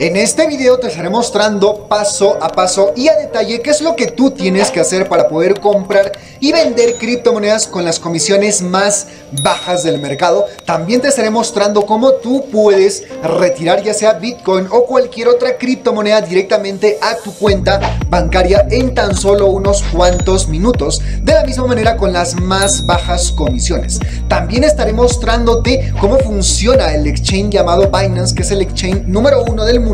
En este video te estaré mostrando paso a paso y a detalle qué es lo que tú tienes que hacer para poder comprar y vender criptomonedas con las comisiones más bajas del mercado. También te estaré mostrando cómo tú puedes retirar ya sea Bitcoin o cualquier otra criptomoneda directamente a tu cuenta bancaria en tan solo unos cuantos minutos. De la misma manera con las más bajas comisiones. También estaré mostrándote cómo funciona el exchange llamado Binance, que es el exchange número uno del mundo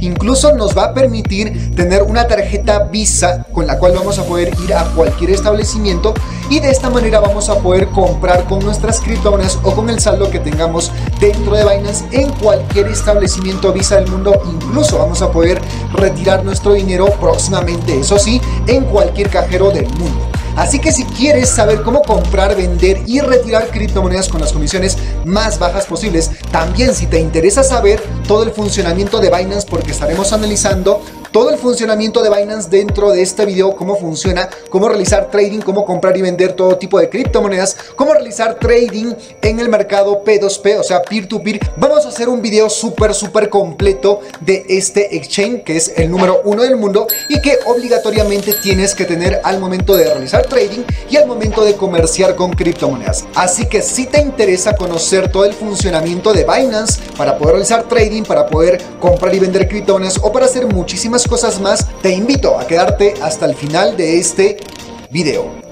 incluso nos va a permitir tener una tarjeta Visa con la cual vamos a poder ir a cualquier establecimiento y de esta manera vamos a poder comprar con nuestras criptomonedas o con el saldo que tengamos dentro de Binance en cualquier establecimiento Visa del mundo. Incluso vamos a poder retirar nuestro dinero próximamente, eso sí, en cualquier cajero del mundo. Así que si quieres saber cómo comprar, vender y retirar criptomonedas con las comisiones más bajas posibles, también si te interesa saber todo el funcionamiento de Binance porque estaremos analizando todo el funcionamiento de Binance dentro de este video, cómo funciona, cómo realizar trading, cómo comprar y vender todo tipo de criptomonedas, cómo realizar trading en el mercado P2P, o sea, peer-to-peer. Vamos a hacer un video súper, súper completo de este exchange, que es el número uno del mundo y que obligatoriamente tienes que tener al momento de realizar trading y al momento de comerciar con criptomonedas. Así que si te interesa conocer todo el funcionamiento de Binance para poder realizar trading, para poder comprar y vender criptomonedas o para hacer muchísimas cosas más, te invito a quedarte hasta el final de este video.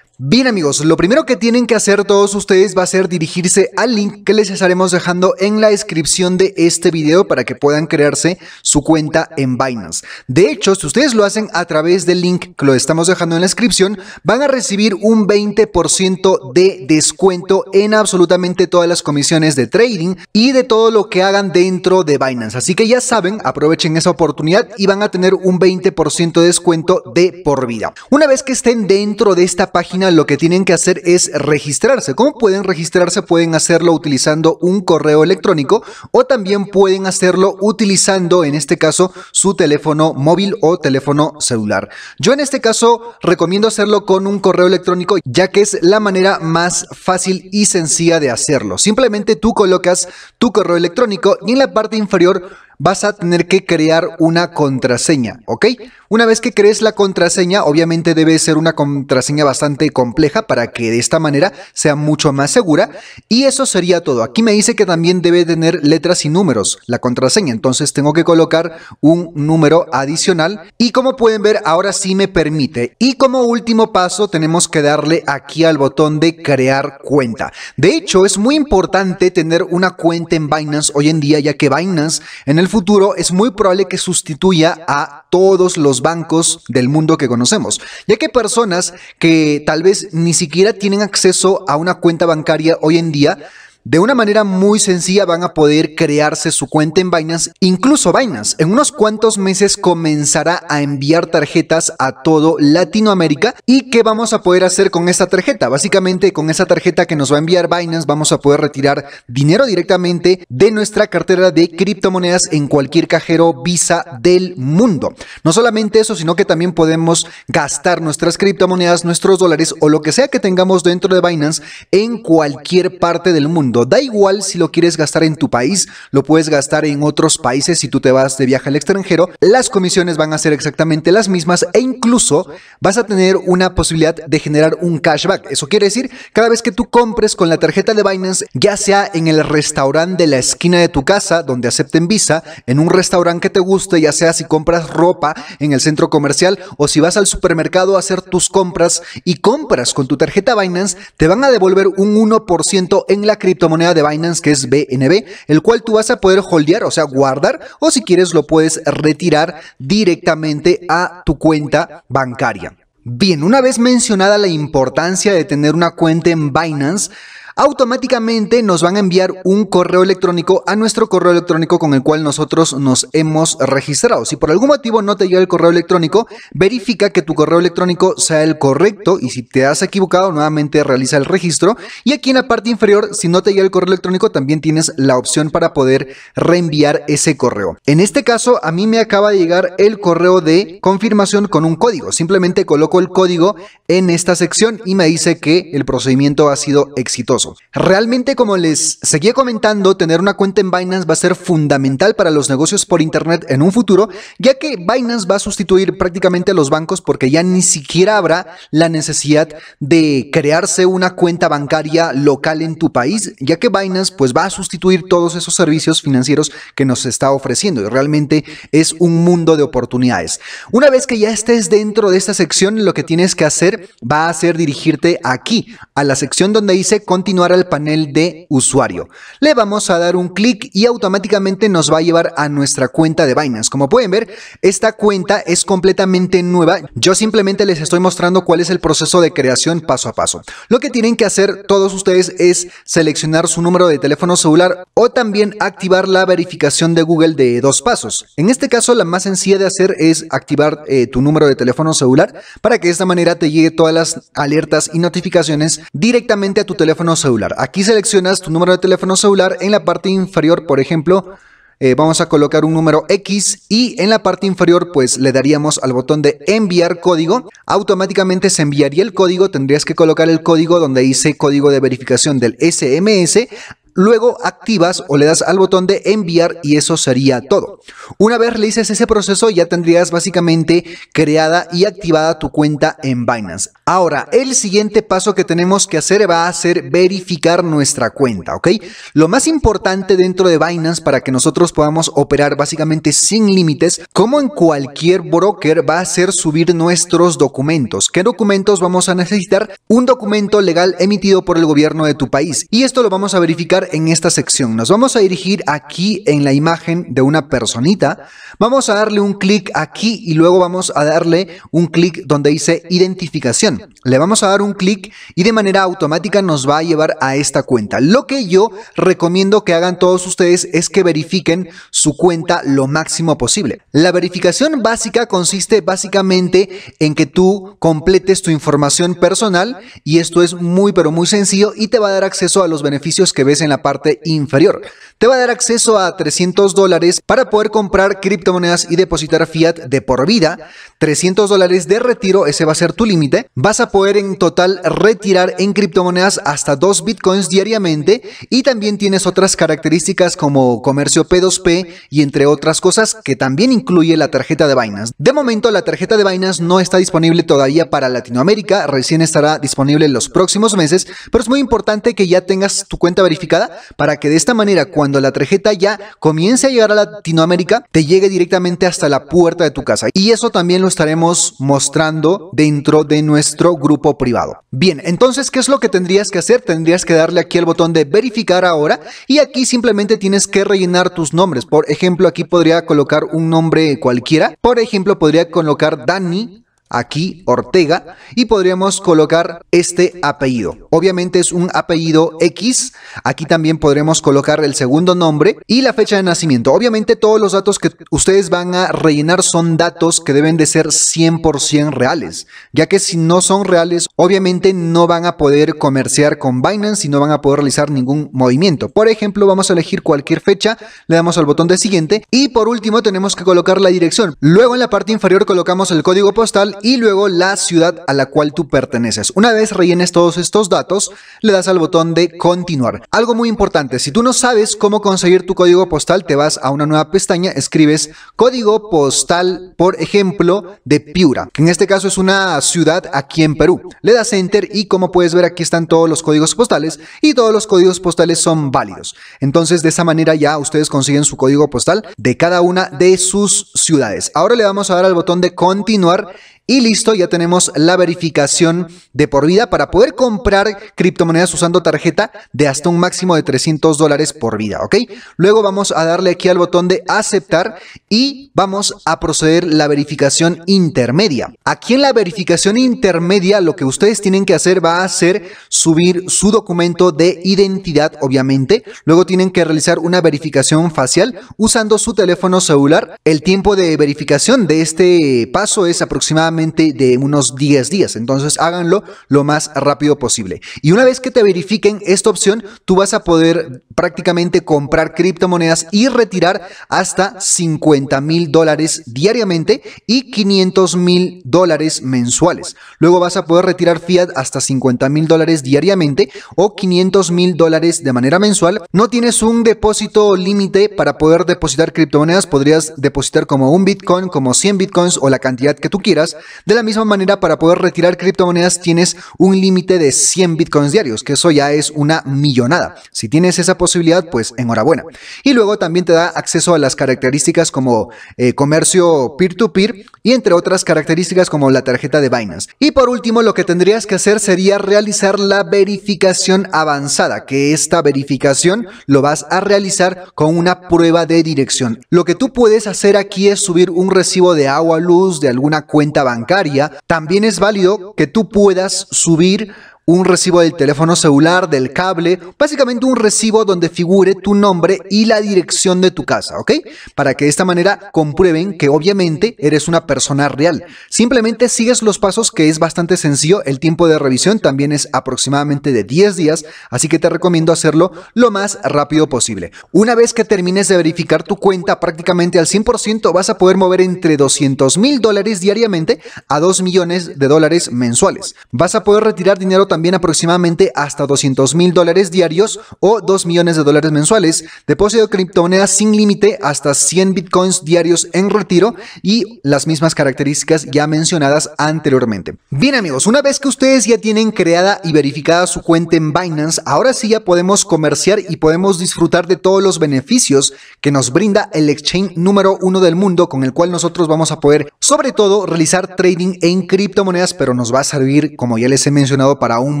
Bien amigos, lo primero que tienen que hacer todos ustedes va a ser dirigirse al link que les estaremos dejando en la descripción de este video para que puedan crearse su cuenta en Binance. De hecho, si ustedes lo hacen a través del link que lo estamos dejando en la descripción, van a recibir un 20% de descuento en absolutamente todas las comisiones de trading y de todo lo que hagan dentro de Binance. Así que ya saben, aprovechen esa oportunidad y van a tener un 20% de descuento de por vida. Una vez que estén dentro de esta página lo que tienen que hacer es registrarse. ¿Cómo pueden registrarse? Pueden hacerlo utilizando un correo electrónico o también pueden hacerlo utilizando, en este caso, su teléfono móvil o teléfono celular. Yo en este caso recomiendo hacerlo con un correo electrónico ya que es la manera más fácil y sencilla de hacerlo. Simplemente tú colocas tu correo electrónico y en la parte inferior vas a tener que crear una contraseña, ¿ok? Una vez que crees la contraseña, obviamente debe ser una contraseña bastante compleja para que de esta manera sea mucho más segura. Y eso sería todo. Aquí me dice que también debe tener letras y números la contraseña, entonces tengo que colocar un número adicional. Y como pueden ver, ahora sí me permite. Y como último paso, tenemos que darle aquí al botón de crear cuenta. De hecho, es muy importante tener una cuenta en Binance hoy en día, ya que Binance en el futuro es muy probable que sustituya a todos los bancos del mundo que conocemos, ya que personas que tal vez ni siquiera tienen acceso a una cuenta bancaria hoy en día, de una manera muy sencilla van a poder crearse su cuenta en Binance. Incluso Binance en unos cuantos meses comenzará a enviar tarjetas a todo Latinoamérica. ¿Y qué vamos a poder hacer con esa tarjeta? Básicamente con esa tarjeta que nos va a enviar Binance vamos a poder retirar dinero directamente de nuestra cartera de criptomonedas en cualquier cajero Visa del mundo. No solamente eso, sino que también podemos gastar nuestras criptomonedas, nuestros dólares o lo que sea que tengamos dentro de Binance en cualquier parte del mundo. Da igual si lo quieres gastar en tu país, lo puedes gastar en otros países si tú te vas de viaje al extranjero, las comisiones van a ser exactamente las mismas e incluso vas a tener una posibilidad de generar un cashback. Eso quiere decir, cada vez que tú compres con la tarjeta de Binance, ya sea en el restaurante de la esquina de tu casa donde acepten Visa, en un restaurante que te guste, ya sea si compras ropa en el centro comercial o si vas al supermercado a hacer tus compras y compras con tu tarjeta Binance, te van a devolver un 1% en la cripto moneda de Binance que es BNB, el cual tú vas a poder holdear, o sea, guardar, o si quieres lo puedes retirar directamente a tu cuenta bancaria. Bien, una vez mencionada la importancia de tener una cuenta en Binance, automáticamente nos van a enviar un correo electrónico a nuestro correo electrónico con el cual nosotros nos hemos registrado. Si por algún motivo no te llega el correo electrónico, verifica que tu correo electrónico sea el correcto y si te has equivocado, nuevamente realiza el registro. Y aquí en la parte inferior, si no te llega el correo electrónico, también tienes la opción para poder reenviar ese correo. En este caso, a mí me acaba de llegar el correo de confirmación con un código. Simplemente coloco el código en esta sección y me dice que el procedimiento ha sido exitoso. Realmente, como les seguía comentando, tener una cuenta en Binance va a ser fundamental para los negocios por Internet en un futuro, ya que Binance va a sustituir prácticamente a los bancos porque ya ni siquiera habrá la necesidad de crearse una cuenta bancaria local en tu país, ya que Binance pues va a sustituir todos esos servicios financieros que nos está ofreciendo y realmente es un mundo de oportunidades. Una vez que ya estés dentro de esta sección, lo que tienes que hacer va a ser dirigirte aquí, a la sección donde dice continuar al panel de usuario. Le vamos a dar un clic y automáticamente nos va a llevar a nuestra cuenta de Binance. Como pueden ver, esta cuenta es completamente nueva. Yo simplemente les estoy mostrando cuál es el proceso de creación paso a paso. Lo que tienen que hacer todos ustedes es seleccionar su número de teléfono celular o también activar la verificación de Google de dos pasos. En este caso, la más sencilla de hacer es activar eh, tu número de teléfono celular para que de esta manera te llegue todas las alertas y notificaciones directamente a tu teléfono celular Aquí seleccionas tu número de teléfono celular. En la parte inferior, por ejemplo, eh, vamos a colocar un número X y en la parte inferior pues le daríamos al botón de enviar código. Automáticamente se enviaría el código, tendrías que colocar el código donde dice código de verificación del SMS Luego activas o le das al botón de enviar y eso sería todo. Una vez realices ese proceso ya tendrías básicamente creada y activada tu cuenta en Binance. Ahora, el siguiente paso que tenemos que hacer va a ser verificar nuestra cuenta, ¿ok? Lo más importante dentro de Binance para que nosotros podamos operar básicamente sin límites, como en cualquier broker, va a ser subir nuestros documentos. ¿Qué documentos vamos a necesitar? Un documento legal emitido por el gobierno de tu país. Y esto lo vamos a verificar en esta sección? Nos vamos a dirigir aquí en la imagen de una personita. Vamos a darle un clic aquí y luego vamos a darle un clic donde dice identificación. Le vamos a dar un clic y de manera automática nos va a llevar a esta cuenta. Lo que yo recomiendo que hagan todos ustedes es que verifiquen su cuenta lo máximo posible. La verificación básica consiste básicamente en que tú completes tu información personal y esto es muy pero muy sencillo y te va a dar acceso a los beneficios que ves en la parte inferior te va a dar acceso a 300 dólares para poder comprar criptomonedas y depositar fiat de por vida. 300 dólares de retiro, ese va a ser tu límite. Vas a poder en total retirar en criptomonedas hasta 2 bitcoins diariamente y también tienes otras características como comercio P2P y entre otras cosas que también incluye la tarjeta de Binance. De momento la tarjeta de Binance no está disponible todavía para Latinoamérica, recién estará disponible en los próximos meses, pero es muy importante que ya tengas tu cuenta verificada para que de esta manera cuando la tarjeta ya comience a llegar a Latinoamérica, te llegue directamente hasta la puerta de tu casa. Y eso también lo estaremos mostrando dentro de nuestro grupo privado. Bien, entonces, ¿qué es lo que tendrías que hacer? Tendrías que darle aquí al botón de verificar ahora y aquí simplemente tienes que rellenar tus nombres. Por ejemplo, aquí podría colocar un nombre cualquiera. Por ejemplo, podría colocar danny aquí Ortega, y podríamos colocar este apellido. Obviamente es un apellido X, aquí también podremos colocar el segundo nombre y la fecha de nacimiento. Obviamente todos los datos que ustedes van a rellenar son datos que deben de ser 100% reales, ya que si no son reales, obviamente no van a poder comerciar con Binance y no van a poder realizar ningún movimiento. Por ejemplo, vamos a elegir cualquier fecha, le damos al botón de siguiente y por último tenemos que colocar la dirección. Luego en la parte inferior colocamos el código postal y luego la ciudad a la cual tú perteneces. Una vez rellenes todos estos datos, le das al botón de continuar. Algo muy importante, si tú no sabes cómo conseguir tu código postal, te vas a una nueva pestaña, escribes código postal, por ejemplo, de Piura, que en este caso es una ciudad aquí en Perú. Le das enter y como puedes ver aquí están todos los códigos postales y todos los códigos postales son válidos. Entonces de esa manera ya ustedes consiguen su código postal de cada una de sus ciudades. Ahora le vamos a dar al botón de continuar y listo, ya tenemos la verificación de por vida para poder comprar criptomonedas usando tarjeta de hasta un máximo de 300 dólares por vida, ¿ok? Luego vamos a darle aquí al botón de aceptar y vamos a proceder la verificación intermedia. Aquí en la verificación intermedia lo que ustedes tienen que hacer va a ser subir su documento de identidad, obviamente. Luego tienen que realizar una verificación facial usando su teléfono celular. El tiempo de verificación de este paso es aproximadamente de unos 10 días. Entonces háganlo lo más rápido posible. Y una vez que te verifiquen esta opción, tú vas a poder prácticamente comprar criptomonedas y retirar hasta 50 mil dólares diariamente y 500 mil dólares mensuales. Luego vas a poder retirar fiat hasta 50 mil dólares diariamente o 500 mil dólares de manera mensual. No tienes un depósito límite para poder depositar criptomonedas. Podrías depositar como un bitcoin, como 100 bitcoins o la cantidad que tú quieras. De la misma manera, para poder retirar criptomonedas tienes un límite de 100 bitcoins diarios, que eso ya es una millonada. Si tienes esa posibilidad, pues enhorabuena. Y luego también te da acceso a las características como eh, comercio peer-to-peer y entre otras características como la tarjeta de Binance. Y por último, lo que tendrías que hacer sería realizar la verificación avanzada, que esta verificación lo vas a realizar con una prueba de dirección. Lo que tú puedes hacer aquí es subir un recibo de agua, luz, de alguna cuenta bancaria bancaria, también es válido que tú puedas subir un recibo del teléfono celular, del cable, básicamente un recibo donde figure tu nombre y la dirección de tu casa, ¿ok? Para que de esta manera comprueben que obviamente eres una persona real. Simplemente sigues los pasos que es bastante sencillo, el tiempo de revisión también es aproximadamente de 10 días, así que te recomiendo hacerlo lo más rápido posible. Una vez que termines de verificar tu cuenta prácticamente al 100%, vas a poder mover entre 200 mil dólares diariamente a 2 millones de dólares mensuales. Vas a poder retirar dinero también también aproximadamente hasta 200 mil dólares diarios o 2 millones de dólares mensuales, depósito de criptomonedas sin límite hasta 100 bitcoins diarios en retiro y las mismas características ya mencionadas anteriormente. Bien amigos, una vez que ustedes ya tienen creada y verificada su cuenta en Binance, ahora sí ya podemos comerciar y podemos disfrutar de todos los beneficios que nos brinda el exchange número uno del mundo con el cual nosotros vamos a poder sobre todo realizar trading en criptomonedas, pero nos va a servir, como ya les he mencionado, para un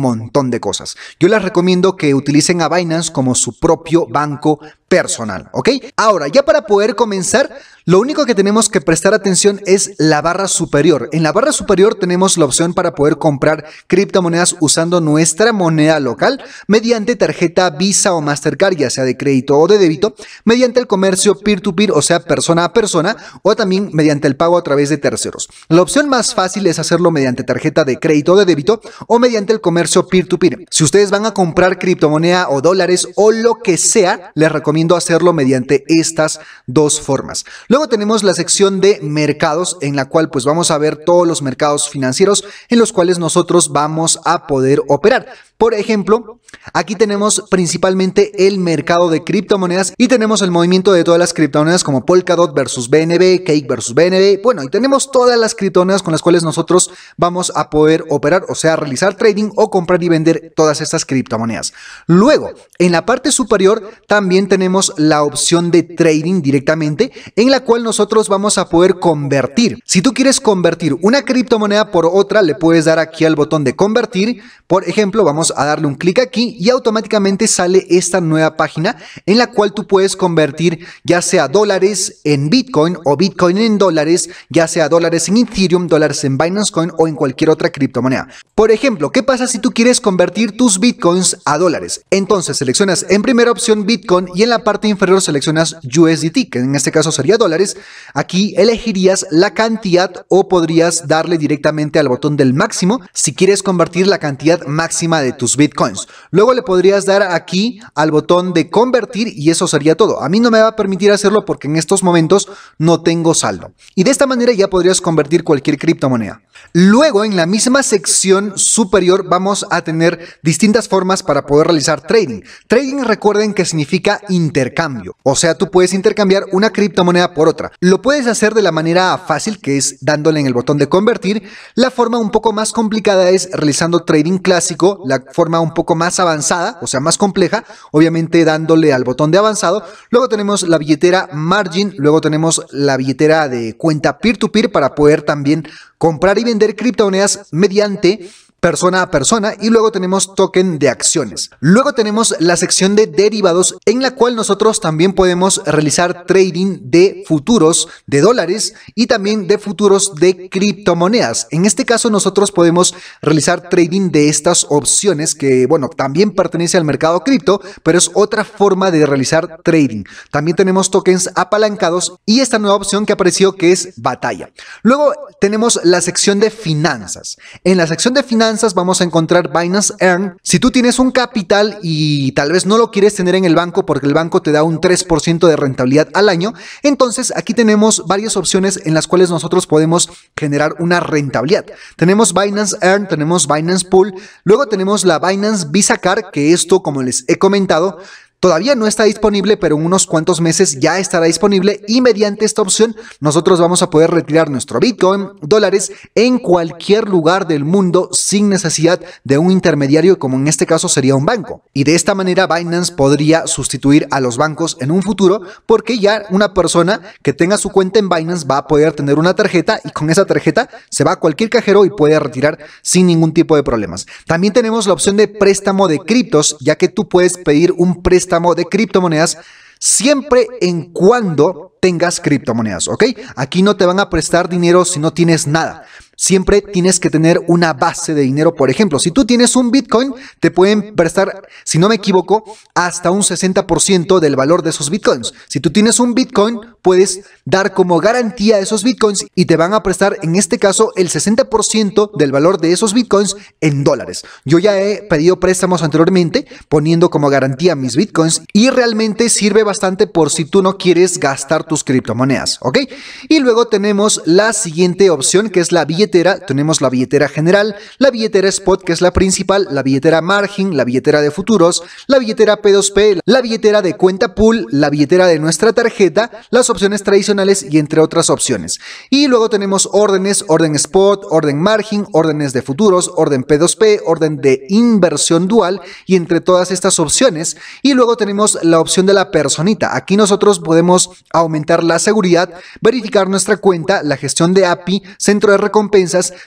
montón de cosas. Yo les recomiendo que utilicen a Binance como su propio banco personal, ¿ok? Ahora, ya para poder comenzar, lo único que tenemos que prestar atención es la barra superior. En la barra superior tenemos la opción para poder comprar criptomonedas usando nuestra moneda local mediante tarjeta Visa o Mastercard, ya sea de crédito o de débito, mediante el comercio peer-to-peer, o sea, persona a persona, o también mediante el pago a través de terceros. La opción más fácil es hacerlo mediante tarjeta de crédito o de débito o mediante el comercio peer-to-peer. Si ustedes van a comprar criptomoneda o dólares o lo que sea, les recomiendo recomiendo hacerlo mediante estas dos formas. Luego tenemos la sección de mercados en la cual pues vamos a ver todos los mercados financieros en los cuales nosotros vamos a poder operar. Por ejemplo, aquí tenemos principalmente el mercado de criptomonedas y tenemos el movimiento de todas las criptomonedas como Polkadot versus BNB, Cake versus BNB, bueno, y tenemos todas las criptomonedas con las cuales nosotros vamos a poder operar, o sea, realizar trading o comprar y vender todas estas criptomonedas. Luego, en la parte superior también tenemos la opción de trading directamente en la cual nosotros vamos a poder convertir. Si tú quieres convertir una criptomoneda por otra, le puedes dar aquí al botón de convertir. Por ejemplo, vamos a darle un clic aquí y automáticamente sale esta nueva página en la cual tú puedes convertir ya sea dólares en Bitcoin o Bitcoin en dólares, ya sea dólares en Ethereum, dólares en Binance Coin o en cualquier otra criptomoneda. Por ejemplo, ¿qué pasa si tú quieres convertir tus Bitcoins a dólares? Entonces seleccionas en primera opción Bitcoin y en la parte inferior seleccionas USDT, que en este caso sería dólares. Aquí elegirías la cantidad o podrías darle directamente al botón del máximo si quieres convertir la cantidad máxima de tus bitcoins. Luego le podrías dar aquí al botón de convertir y eso sería todo. A mí no me va a permitir hacerlo porque en estos momentos no tengo saldo. Y de esta manera ya podrías convertir cualquier criptomoneda. Luego en la misma sección superior vamos a tener distintas formas para poder realizar trading. Trading recuerden que significa intercambio. O sea, tú puedes intercambiar una criptomoneda por otra. Lo puedes hacer de la manera fácil que es dándole en el botón de convertir. La forma un poco más complicada es realizando trading clásico, la forma un poco más avanzada, o sea, más compleja, obviamente dándole al botón de avanzado. Luego tenemos la billetera margin, luego tenemos la billetera de cuenta peer-to-peer para poder también comprar y vender criptomonedas mediante persona a persona y luego tenemos token de acciones. Luego tenemos la sección de derivados en la cual nosotros también podemos realizar trading de futuros de dólares y también de futuros de criptomonedas. En este caso nosotros podemos realizar trading de estas opciones que bueno, también pertenece al mercado cripto, pero es otra forma de realizar trading. También tenemos tokens apalancados y esta nueva opción que apareció que es batalla. Luego tenemos la sección de finanzas. En la sección de finanzas vamos a encontrar Binance Earn. Si tú tienes un capital y tal vez no lo quieres tener en el banco porque el banco te da un 3% de rentabilidad al año, entonces aquí tenemos varias opciones en las cuales nosotros podemos generar una rentabilidad. Tenemos Binance Earn, tenemos Binance Pool, luego tenemos la Binance Visa Card, que esto, como les he comentado, Todavía no está disponible, pero en unos cuantos meses ya estará disponible y mediante esta opción nosotros vamos a poder retirar nuestro Bitcoin, dólares, en cualquier lugar del mundo sin necesidad de un intermediario como en este caso sería un banco. Y de esta manera Binance podría sustituir a los bancos en un futuro porque ya una persona que tenga su cuenta en Binance va a poder tener una tarjeta y con esa tarjeta se va a cualquier cajero y puede retirar sin ningún tipo de problemas. También tenemos la opción de préstamo de criptos ya que tú puedes pedir un préstamo de criptomonedas siempre en cuando tengas criptomonedas, ¿ok? Aquí no te van a prestar dinero si no tienes nada siempre tienes que tener una base de dinero. Por ejemplo, si tú tienes un Bitcoin, te pueden prestar, si no me equivoco, hasta un 60% del valor de esos Bitcoins. Si tú tienes un Bitcoin, puedes dar como garantía esos Bitcoins y te van a prestar, en este caso, el 60% del valor de esos Bitcoins en dólares. Yo ya he pedido préstamos anteriormente poniendo como garantía mis Bitcoins y realmente sirve bastante por si tú no quieres gastar tus criptomonedas, ¿ok? Y luego tenemos la siguiente opción que es la vía tenemos la billetera general, la billetera spot que es la principal, la billetera margin, la billetera de futuros, la billetera P2P, la billetera de cuenta pool, la billetera de nuestra tarjeta, las opciones tradicionales y entre otras opciones. Y luego tenemos órdenes, orden spot, orden margin, órdenes de futuros, orden P2P, orden de inversión dual y entre todas estas opciones. Y luego tenemos la opción de la personita. Aquí nosotros podemos aumentar la seguridad, verificar nuestra cuenta, la gestión de API, centro de recompensa,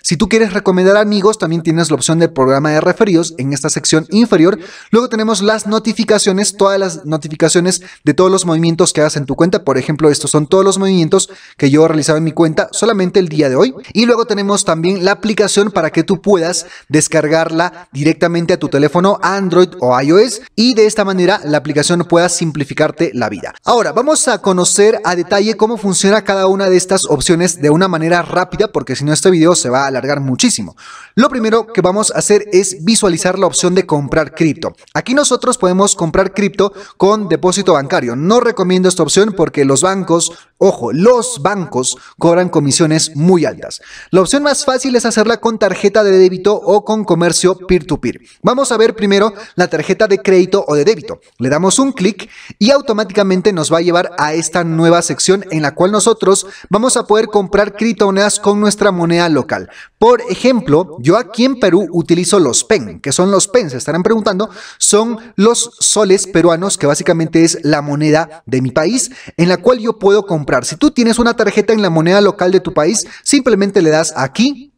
si tú quieres recomendar amigos, también tienes la opción del programa de referidos en esta sección inferior. Luego tenemos las notificaciones, todas las notificaciones de todos los movimientos que hagas en tu cuenta. Por ejemplo, estos son todos los movimientos que yo he realizado en mi cuenta solamente el día de hoy. Y luego tenemos también la aplicación para que tú puedas descargarla directamente a tu teléfono Android o iOS y de esta manera la aplicación pueda simplificarte la vida. Ahora vamos a conocer a detalle cómo funciona cada una de estas opciones de una manera rápida porque si no estoy se va a alargar muchísimo. Lo primero que vamos a hacer es visualizar la opción de comprar cripto. Aquí nosotros podemos comprar cripto con depósito bancario. No recomiendo esta opción porque los bancos, ojo, los bancos cobran comisiones muy altas. La opción más fácil es hacerla con tarjeta de débito o con comercio peer-to-peer. Vamos a ver primero la tarjeta de crédito o de débito. Le damos un clic y automáticamente nos va a llevar a esta nueva sección en la cual nosotros vamos a poder comprar criptomonedas con nuestra moneda local. Por ejemplo, yo aquí en Perú utilizo los PEN, que son los PEN, se estarán preguntando, son los soles peruanos, que básicamente es la moneda de mi país, en la cual yo puedo comprar. Si tú tienes una tarjeta en la moneda local de tu país, simplemente le das aquí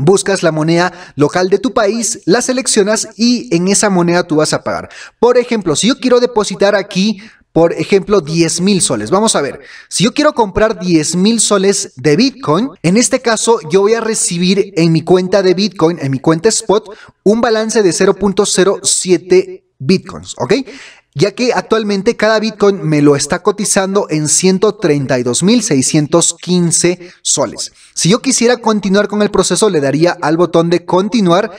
Buscas la moneda local de tu país, la seleccionas y en esa moneda tú vas a pagar. Por ejemplo, si yo quiero depositar aquí por ejemplo, 10 mil soles. Vamos a ver, si yo quiero comprar 10 mil soles de Bitcoin, en este caso yo voy a recibir en mi cuenta de Bitcoin, en mi cuenta spot, un balance de 0.07 Bitcoins, ¿ok? ya que actualmente cada Bitcoin me lo está cotizando en 132.615 soles. Si yo quisiera continuar con el proceso, le daría al botón de continuar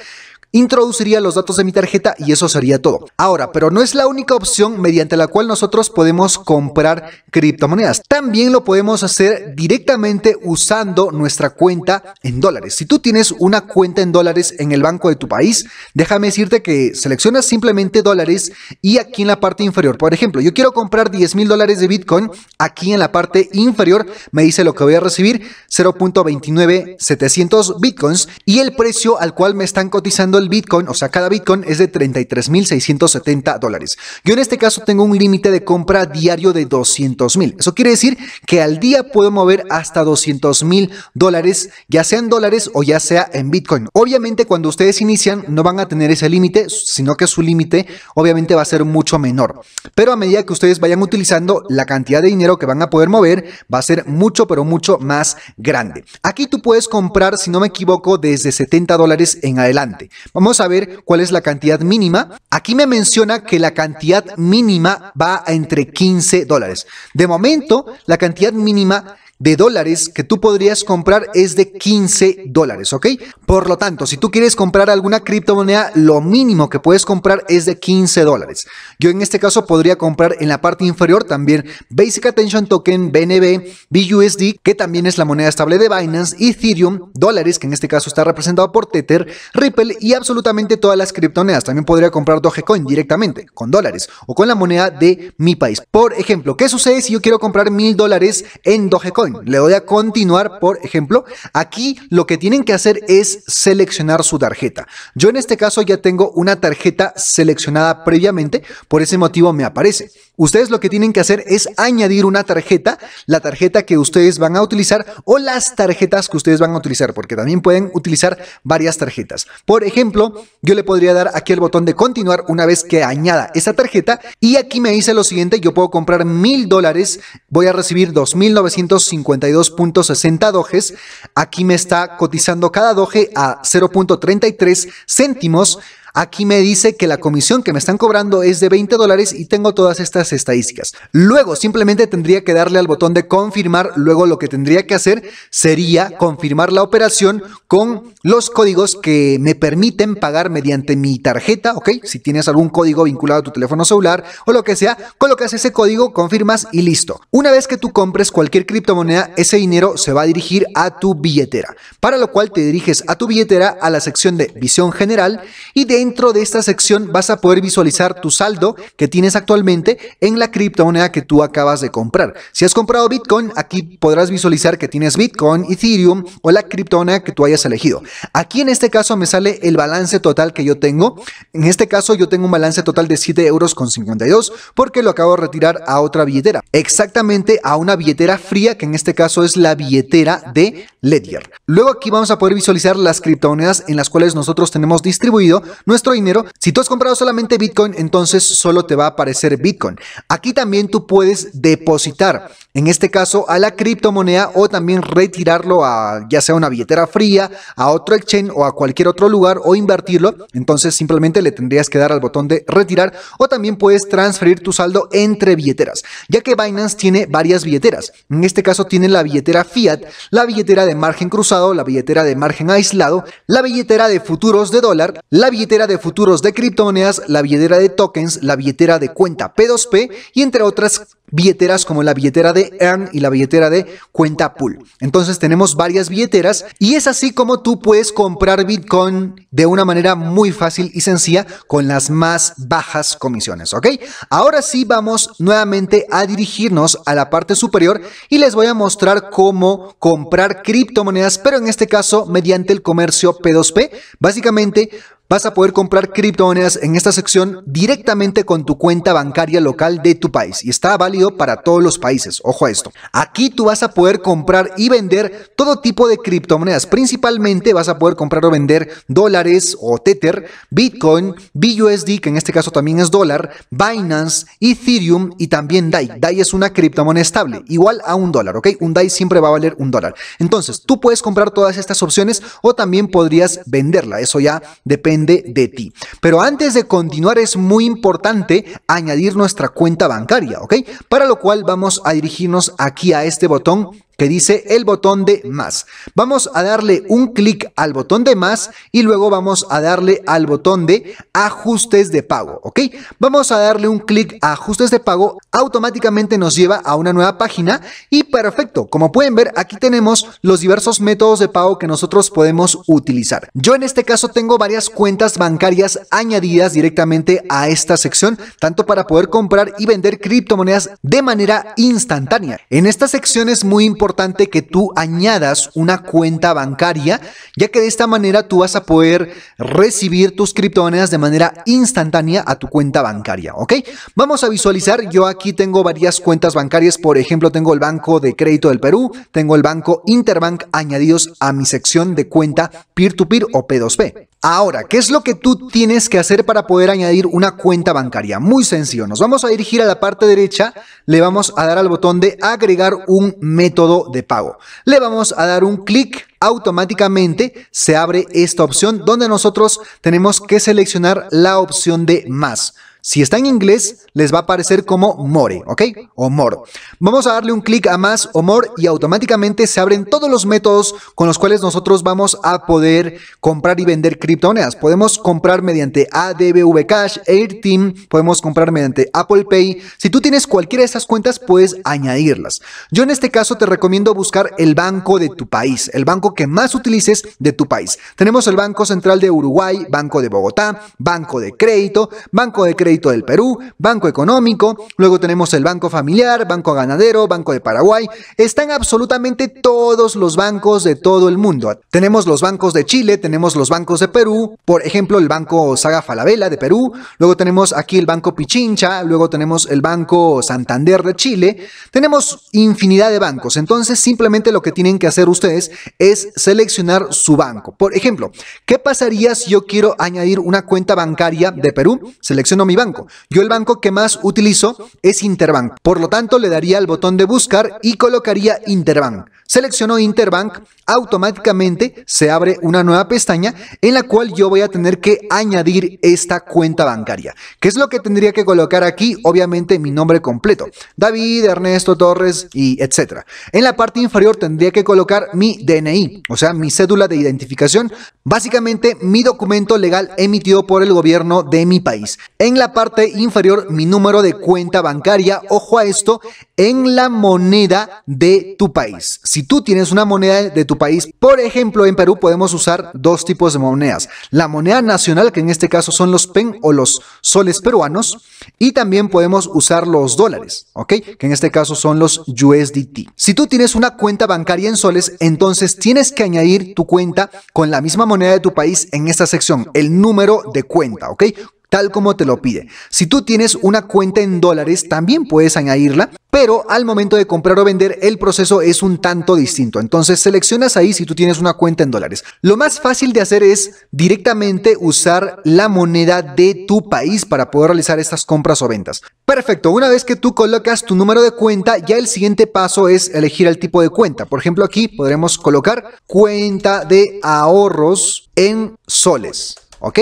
Introduciría los datos de mi tarjeta y eso sería todo. Ahora, pero no es la única opción mediante la cual nosotros podemos comprar criptomonedas. También lo podemos hacer directamente usando nuestra cuenta en dólares. Si tú tienes una cuenta en dólares en el banco de tu país, déjame decirte que seleccionas simplemente dólares y aquí en la parte inferior. Por ejemplo, yo quiero comprar 10 mil dólares de Bitcoin. Aquí en la parte inferior me dice lo que voy a recibir, 0.29700 Bitcoins y el precio al cual me están cotizando el Bitcoin, o sea, cada Bitcoin es de 33.670 dólares. Yo en este caso tengo un límite de compra diario de 200.000. Eso quiere decir que al día puedo mover hasta 200.000 dólares, ya sea en dólares o ya sea en Bitcoin. Obviamente cuando ustedes inician no van a tener ese límite, sino que su límite obviamente va a ser mucho menor. Pero a medida que ustedes vayan utilizando, la cantidad de dinero que van a poder mover va a ser mucho, pero mucho más grande. Aquí tú puedes comprar, si no me equivoco, desde 70 dólares en adelante. Vamos a ver cuál es la cantidad mínima. Aquí me menciona que la cantidad mínima va entre 15 dólares. De momento, la cantidad mínima de dólares que tú podrías comprar es de 15 dólares, ¿ok? Por lo tanto, si tú quieres comprar alguna criptomoneda, lo mínimo que puedes comprar es de 15 dólares. Yo en este caso podría comprar en la parte inferior también Basic Attention Token, BNB, BUSD, que también es la moneda estable de Binance, Ethereum, dólares, que en este caso está representado por Tether, Ripple y absolutamente todas las criptomonedas. También podría comprar Dogecoin directamente, con dólares o con la moneda de mi país. Por ejemplo, ¿qué sucede si yo quiero comprar mil dólares en Dogecoin? Le doy a continuar, por ejemplo. Aquí lo que tienen que hacer es seleccionar su tarjeta. Yo en este caso ya tengo una tarjeta seleccionada previamente, por ese motivo me aparece. Ustedes lo que tienen que hacer es añadir una tarjeta, la tarjeta que ustedes van a utilizar o las tarjetas que ustedes van a utilizar, porque también pueden utilizar varias tarjetas. Por ejemplo, yo le podría dar aquí el botón de continuar una vez que añada esa tarjeta y aquí me dice lo siguiente, yo puedo comprar mil dólares, voy a recibir 2.950 52.60 dojes. Aquí me está cotizando cada doje a 0.33 céntimos Aquí me dice que la comisión que me están cobrando es de 20 dólares y tengo todas estas estadísticas. Luego simplemente tendría que darle al botón de confirmar. Luego lo que tendría que hacer sería confirmar la operación con los códigos que me permiten pagar mediante mi tarjeta, ¿ok? Si tienes algún código vinculado a tu teléfono celular o lo que sea, colocas ese código, confirmas y listo. Una vez que tú compres cualquier criptomoneda, ese dinero se va a dirigir a tu billetera, para lo cual te diriges a tu billetera a la sección de visión general y de dentro de esta sección vas a poder visualizar tu saldo que tienes actualmente en la criptomoneda que tú acabas de comprar. Si has comprado Bitcoin, aquí podrás visualizar que tienes Bitcoin, Ethereum o la criptomoneda que tú hayas elegido. Aquí en este caso me sale el balance total que yo tengo. En este caso yo tengo un balance total de 7 euros con 52 porque lo acabo de retirar a otra billetera. Exactamente a una billetera fría que en este caso es la billetera de Ledger. Luego aquí vamos a poder visualizar las criptomonedas en las cuales nosotros tenemos distribuido nuestro dinero. Si tú has comprado solamente Bitcoin, entonces solo te va a aparecer Bitcoin. Aquí también tú puedes depositar, en este caso a la criptomoneda o también retirarlo a ya sea una billetera fría, a otro exchange o a cualquier otro lugar o invertirlo. Entonces simplemente le tendrías que dar al botón de retirar o también puedes transferir tu saldo entre billeteras, ya que Binance tiene varias billeteras. En este caso tiene la billetera fiat, la billetera de margen cruzado, la billetera de margen aislado, la billetera de futuros de dólar, la billetera de futuros de criptomonedas, la billetera de tokens, la billetera de cuenta P2P y entre otras billeteras como la billetera de Earn y la billetera de cuenta Pool. Entonces tenemos varias billeteras y es así como tú puedes comprar Bitcoin de una manera muy fácil y sencilla con las más bajas comisiones, ¿ok? Ahora sí vamos nuevamente a dirigirnos a la parte superior y les voy a mostrar cómo comprar criptomonedas, pero en este caso mediante el comercio P2P. Básicamente Vas a poder comprar criptomonedas en esta sección directamente con tu cuenta bancaria local de tu país y está válido para todos los países. Ojo a esto. Aquí tú vas a poder comprar y vender todo tipo de criptomonedas. Principalmente vas a poder comprar o vender dólares o Tether, Bitcoin, BUSD, que en este caso también es dólar, Binance, Ethereum y también DAI. DAI es una criptomoneda estable, igual a un dólar, ¿ok? Un DAI siempre va a valer un dólar. Entonces, tú puedes comprar todas estas opciones o también podrías venderla. Eso ya depende de ti. Pero antes de continuar es muy importante añadir nuestra cuenta bancaria, ¿ok? Para lo cual vamos a dirigirnos aquí a este botón que dice el botón de más. Vamos a darle un clic al botón de más y luego vamos a darle al botón de ajustes de pago, ¿ok? Vamos a darle un clic a ajustes de pago, automáticamente nos lleva a una nueva página y perfecto, como pueden ver aquí tenemos los diversos métodos de pago que nosotros podemos utilizar. Yo en este caso tengo varias cuentas bancarias añadidas directamente a esta sección, tanto para poder comprar y vender criptomonedas de manera instantánea. En esta sección es muy importante que tú añadas una cuenta bancaria, ya que de esta manera tú vas a poder recibir tus criptomonedas de manera instantánea a tu cuenta bancaria, ¿ok? Vamos a visualizar, yo aquí tengo varias cuentas bancarias, por ejemplo, tengo el Banco de Crédito del Perú, tengo el Banco Interbank añadidos a mi sección de cuenta peer to -peer o P2P. Ahora, ¿qué es lo que tú tienes que hacer para poder añadir una cuenta bancaria? Muy sencillo, nos vamos a dirigir a la parte derecha, le vamos a dar al botón de agregar un método de pago. Le vamos a dar un clic, automáticamente se abre esta opción donde nosotros tenemos que seleccionar la opción de más. Si está en inglés, les va a aparecer como more, ¿ok? O more. Vamos a darle un clic a más o more y automáticamente se abren todos los métodos con los cuales nosotros vamos a poder comprar y vender criptomonedas. Podemos comprar mediante ADBV Cash, AirTeam, podemos comprar mediante Apple Pay. Si tú tienes cualquiera de esas cuentas, puedes añadirlas. Yo en este caso te recomiendo buscar el banco de tu país, el banco que más utilices de tu país. Tenemos el Banco Central de Uruguay, Banco de Bogotá, Banco de Crédito, Banco de Crédito del Perú, Banco Económico, luego tenemos el Banco Familiar, Banco Ganadero, Banco de Paraguay. Están absolutamente todos los bancos de todo el mundo. Tenemos los bancos de Chile, tenemos los bancos de Perú, por ejemplo el Banco Saga Falabella de Perú, luego tenemos aquí el Banco Pichincha, luego tenemos el Banco Santander de Chile. Tenemos infinidad de bancos, entonces simplemente lo que tienen que hacer ustedes es seleccionar su banco. Por ejemplo, ¿qué pasaría si yo quiero añadir una cuenta bancaria de Perú? Selecciono mi banco. Yo el banco que más utilizo es Interbank. Por lo tanto, le daría al botón de buscar y colocaría Interbank. Selecciono Interbank, automáticamente se abre una nueva pestaña en la cual yo voy a tener que añadir esta cuenta bancaria. ¿Qué es lo que tendría que colocar aquí? Obviamente mi nombre completo, David, Ernesto Torres y etcétera. En la parte inferior tendría que colocar mi DNI, o sea, mi cédula de identificación, básicamente mi documento legal emitido por el gobierno de mi país. En la parte inferior mi número de cuenta bancaria, ojo a esto, en la moneda de tu país. Si tú tienes una moneda de tu país, por ejemplo, en Perú podemos usar dos tipos de monedas. La moneda nacional, que en este caso son los PEN o los soles peruanos, y también podemos usar los dólares, ¿ok? Que en este caso son los USDT. Si tú tienes una cuenta bancaria en soles, entonces tienes que añadir tu cuenta con la misma moneda de tu país en esta sección, el número de cuenta, ¿ok? tal como te lo pide. Si tú tienes una cuenta en dólares, también puedes añadirla, pero al momento de comprar o vender el proceso es un tanto distinto. Entonces seleccionas ahí si tú tienes una cuenta en dólares. Lo más fácil de hacer es directamente usar la moneda de tu país para poder realizar estas compras o ventas. Perfecto, una vez que tú colocas tu número de cuenta, ya el siguiente paso es elegir el tipo de cuenta. Por ejemplo, aquí podremos colocar cuenta de ahorros en soles, ¿ok?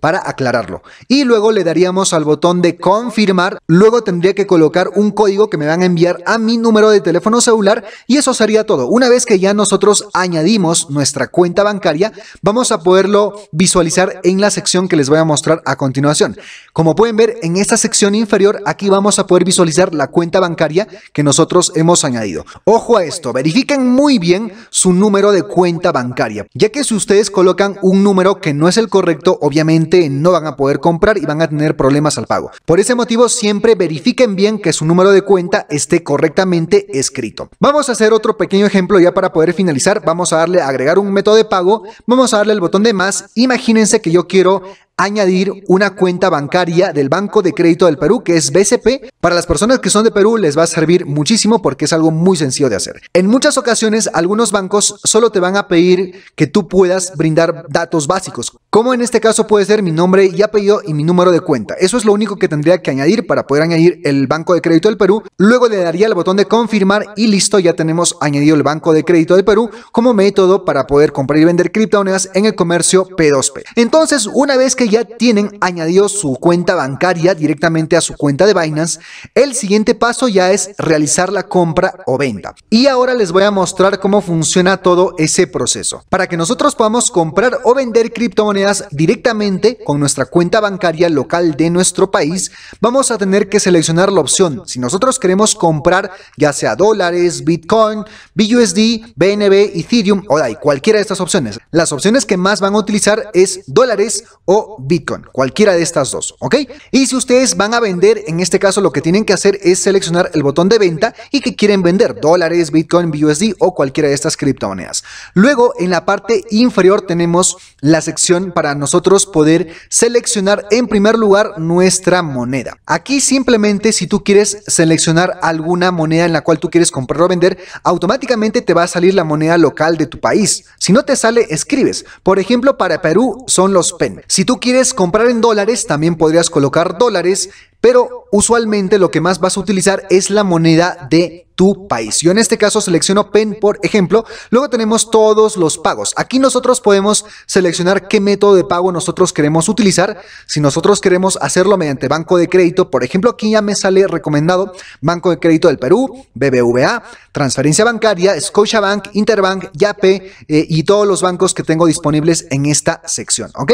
para aclararlo. Y luego le daríamos al botón de confirmar, luego tendría que colocar un código que me van a enviar a mi número de teléfono celular y eso sería todo. Una vez que ya nosotros añadimos nuestra cuenta bancaria, vamos a poderlo visualizar en la sección que les voy a mostrar a continuación. Como pueden ver, en esta sección inferior, aquí vamos a poder visualizar la cuenta bancaria que nosotros hemos añadido. Ojo a esto, verifiquen muy bien su número de cuenta bancaria, ya que si ustedes colocan un número que no es el correcto, obviamente no van a poder comprar y van a tener problemas al pago. Por ese motivo, siempre verifiquen bien que su número de cuenta esté correctamente escrito. Vamos a hacer otro pequeño ejemplo ya para poder finalizar. Vamos a darle agregar un método de pago, vamos a darle el botón de más. Imagínense que yo quiero añadir una cuenta bancaria del Banco de Crédito del Perú, que es BCP. Para las personas que son de Perú les va a servir muchísimo porque es algo muy sencillo de hacer. En muchas ocasiones, algunos bancos solo te van a pedir que tú puedas brindar datos básicos, como en este caso puede ser mi nombre y apellido y mi número de cuenta. Eso es lo único que tendría que añadir para poder añadir el Banco de Crédito del Perú. Luego le daría el botón de confirmar y listo, ya tenemos añadido el Banco de Crédito del Perú como método para poder comprar y vender criptomonedas en el comercio P2P. Entonces, una vez que ya tienen añadido su cuenta bancaria directamente a su cuenta de Binance, el siguiente paso ya es realizar la compra o venta. Y ahora les voy a mostrar cómo funciona todo ese proceso. Para que nosotros podamos comprar o vender criptomonedas directamente con nuestra cuenta bancaria local de nuestro país, vamos a tener que seleccionar la opción. Si nosotros queremos comprar ya sea dólares, Bitcoin, BUSD, BNB, Ethereum o DAI, cualquiera de estas opciones. Las opciones que más van a utilizar es dólares o Bitcoin, cualquiera de estas dos, ¿ok? Y si ustedes van a vender, en este caso lo que tienen que hacer es seleccionar el botón de venta y que quieren vender dólares, Bitcoin, BUSD o cualquiera de estas criptomonedas. Luego, en la parte inferior tenemos la sección para nosotros poder seleccionar en primer lugar nuestra moneda. Aquí simplemente si tú quieres seleccionar alguna moneda en la cual tú quieres comprar o vender, automáticamente te va a salir la moneda local de tu país. Si no te sale, escribes. Por ejemplo, para Perú son los PEN. Si tú quieres comprar en dólares, también podrías colocar dólares, pero usualmente lo que más vas a utilizar es la moneda de tu país. Yo en este caso selecciono PEN, por ejemplo. Luego tenemos todos los pagos. Aquí nosotros podemos seleccionar qué método de pago nosotros queremos utilizar. Si nosotros queremos hacerlo mediante banco de crédito, por ejemplo, aquí ya me sale recomendado Banco de Crédito del Perú, BBVA, Transferencia Bancaria, Scotia Bank, Interbank, Yape eh, y todos los bancos que tengo disponibles en esta sección. ¿Ok?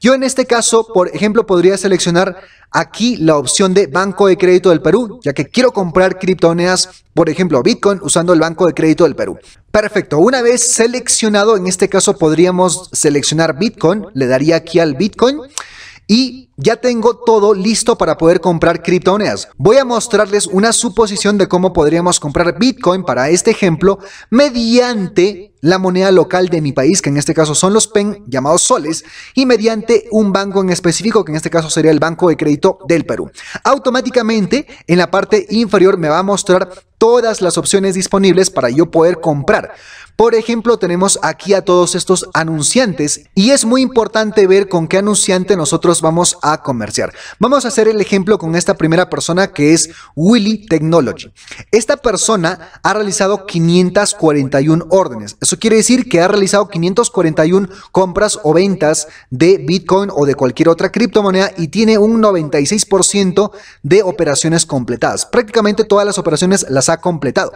Yo en este caso, por ejemplo, podría seleccionar aquí la opción de Banco de Crédito del Perú, ya que quiero comprar criptomonedas, por ejemplo, Bitcoin, usando el Banco de Crédito del Perú. Perfecto, una vez seleccionado, en este caso podríamos seleccionar Bitcoin, le daría aquí al Bitcoin. Y ya tengo todo listo para poder comprar criptomonedas. Voy a mostrarles una suposición de cómo podríamos comprar Bitcoin para este ejemplo mediante la moneda local de mi país, que en este caso son los PEN llamados soles, y mediante un banco en específico, que en este caso sería el Banco de Crédito del Perú. Automáticamente en la parte inferior me va a mostrar todas las opciones disponibles para yo poder comprar. Por ejemplo, tenemos aquí a todos estos anunciantes y es muy importante ver con qué anunciante nosotros vamos a comerciar. Vamos a hacer el ejemplo con esta primera persona que es Willy Technology. Esta persona ha realizado 541 órdenes. Eso quiere decir que ha realizado 541 compras o ventas de Bitcoin o de cualquier otra criptomoneda y tiene un 96% de operaciones completadas. Prácticamente todas las operaciones las ha completado.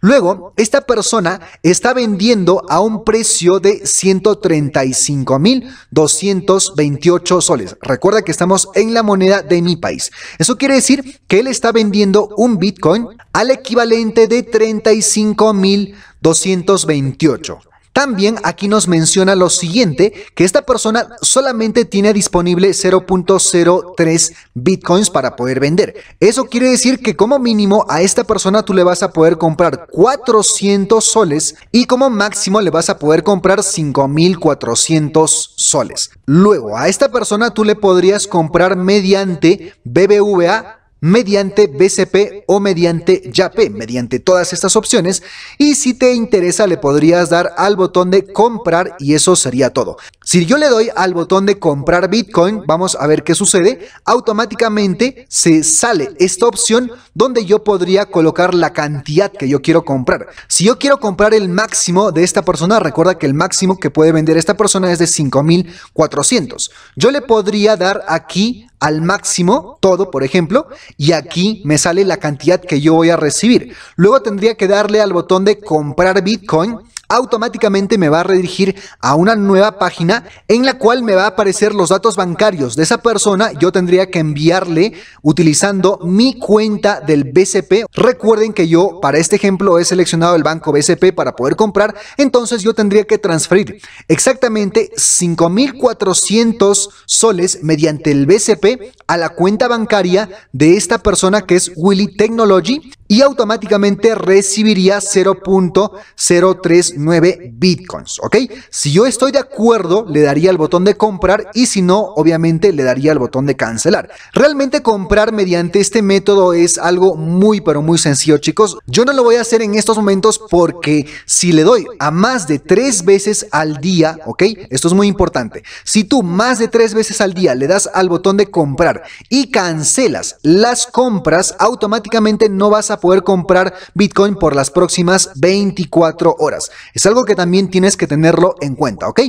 Luego, esta persona está vendiendo vendiendo a un precio de 135.228 soles. Recuerda que estamos en la moneda de mi país. Eso quiere decir que él está vendiendo un Bitcoin al equivalente de 35.228. También aquí nos menciona lo siguiente, que esta persona solamente tiene disponible 0.03 bitcoins para poder vender. Eso quiere decir que como mínimo a esta persona tú le vas a poder comprar 400 soles y como máximo le vas a poder comprar 5.400 soles. Luego a esta persona tú le podrías comprar mediante BBVA mediante BCP o mediante YAP, mediante todas estas opciones. Y si te interesa, le podrías dar al botón de comprar y eso sería todo. Si yo le doy al botón de comprar Bitcoin, vamos a ver qué sucede. Automáticamente se sale esta opción donde yo podría colocar la cantidad que yo quiero comprar. Si yo quiero comprar el máximo de esta persona, recuerda que el máximo que puede vender esta persona es de 5400. Yo le podría dar aquí al máximo todo, por ejemplo, y aquí me sale la cantidad que yo voy a recibir. Luego tendría que darle al botón de comprar Bitcoin automáticamente me va a redirigir a una nueva página en la cual me va a aparecer los datos bancarios de esa persona. Yo tendría que enviarle utilizando mi cuenta del BCP. Recuerden que yo para este ejemplo he seleccionado el banco BCP para poder comprar, entonces yo tendría que transferir exactamente 5.400 soles mediante el BCP a la cuenta bancaria de esta persona que es Willy Technology y automáticamente recibiría 0.039 bitcoins, ¿ok? Si yo estoy de acuerdo, le daría el botón de comprar y si no, obviamente le daría el botón de cancelar. Realmente comprar mediante este método es algo muy pero muy sencillo, chicos. Yo no lo voy a hacer en estos momentos porque si le doy a más de tres veces al día, ¿ok? Esto es muy importante. Si tú más de tres veces al día le das al botón de comprar y cancelas las compras, automáticamente no vas a poder comprar Bitcoin por las próximas 24 horas. Es algo que también tienes que tenerlo en cuenta, ¿ok?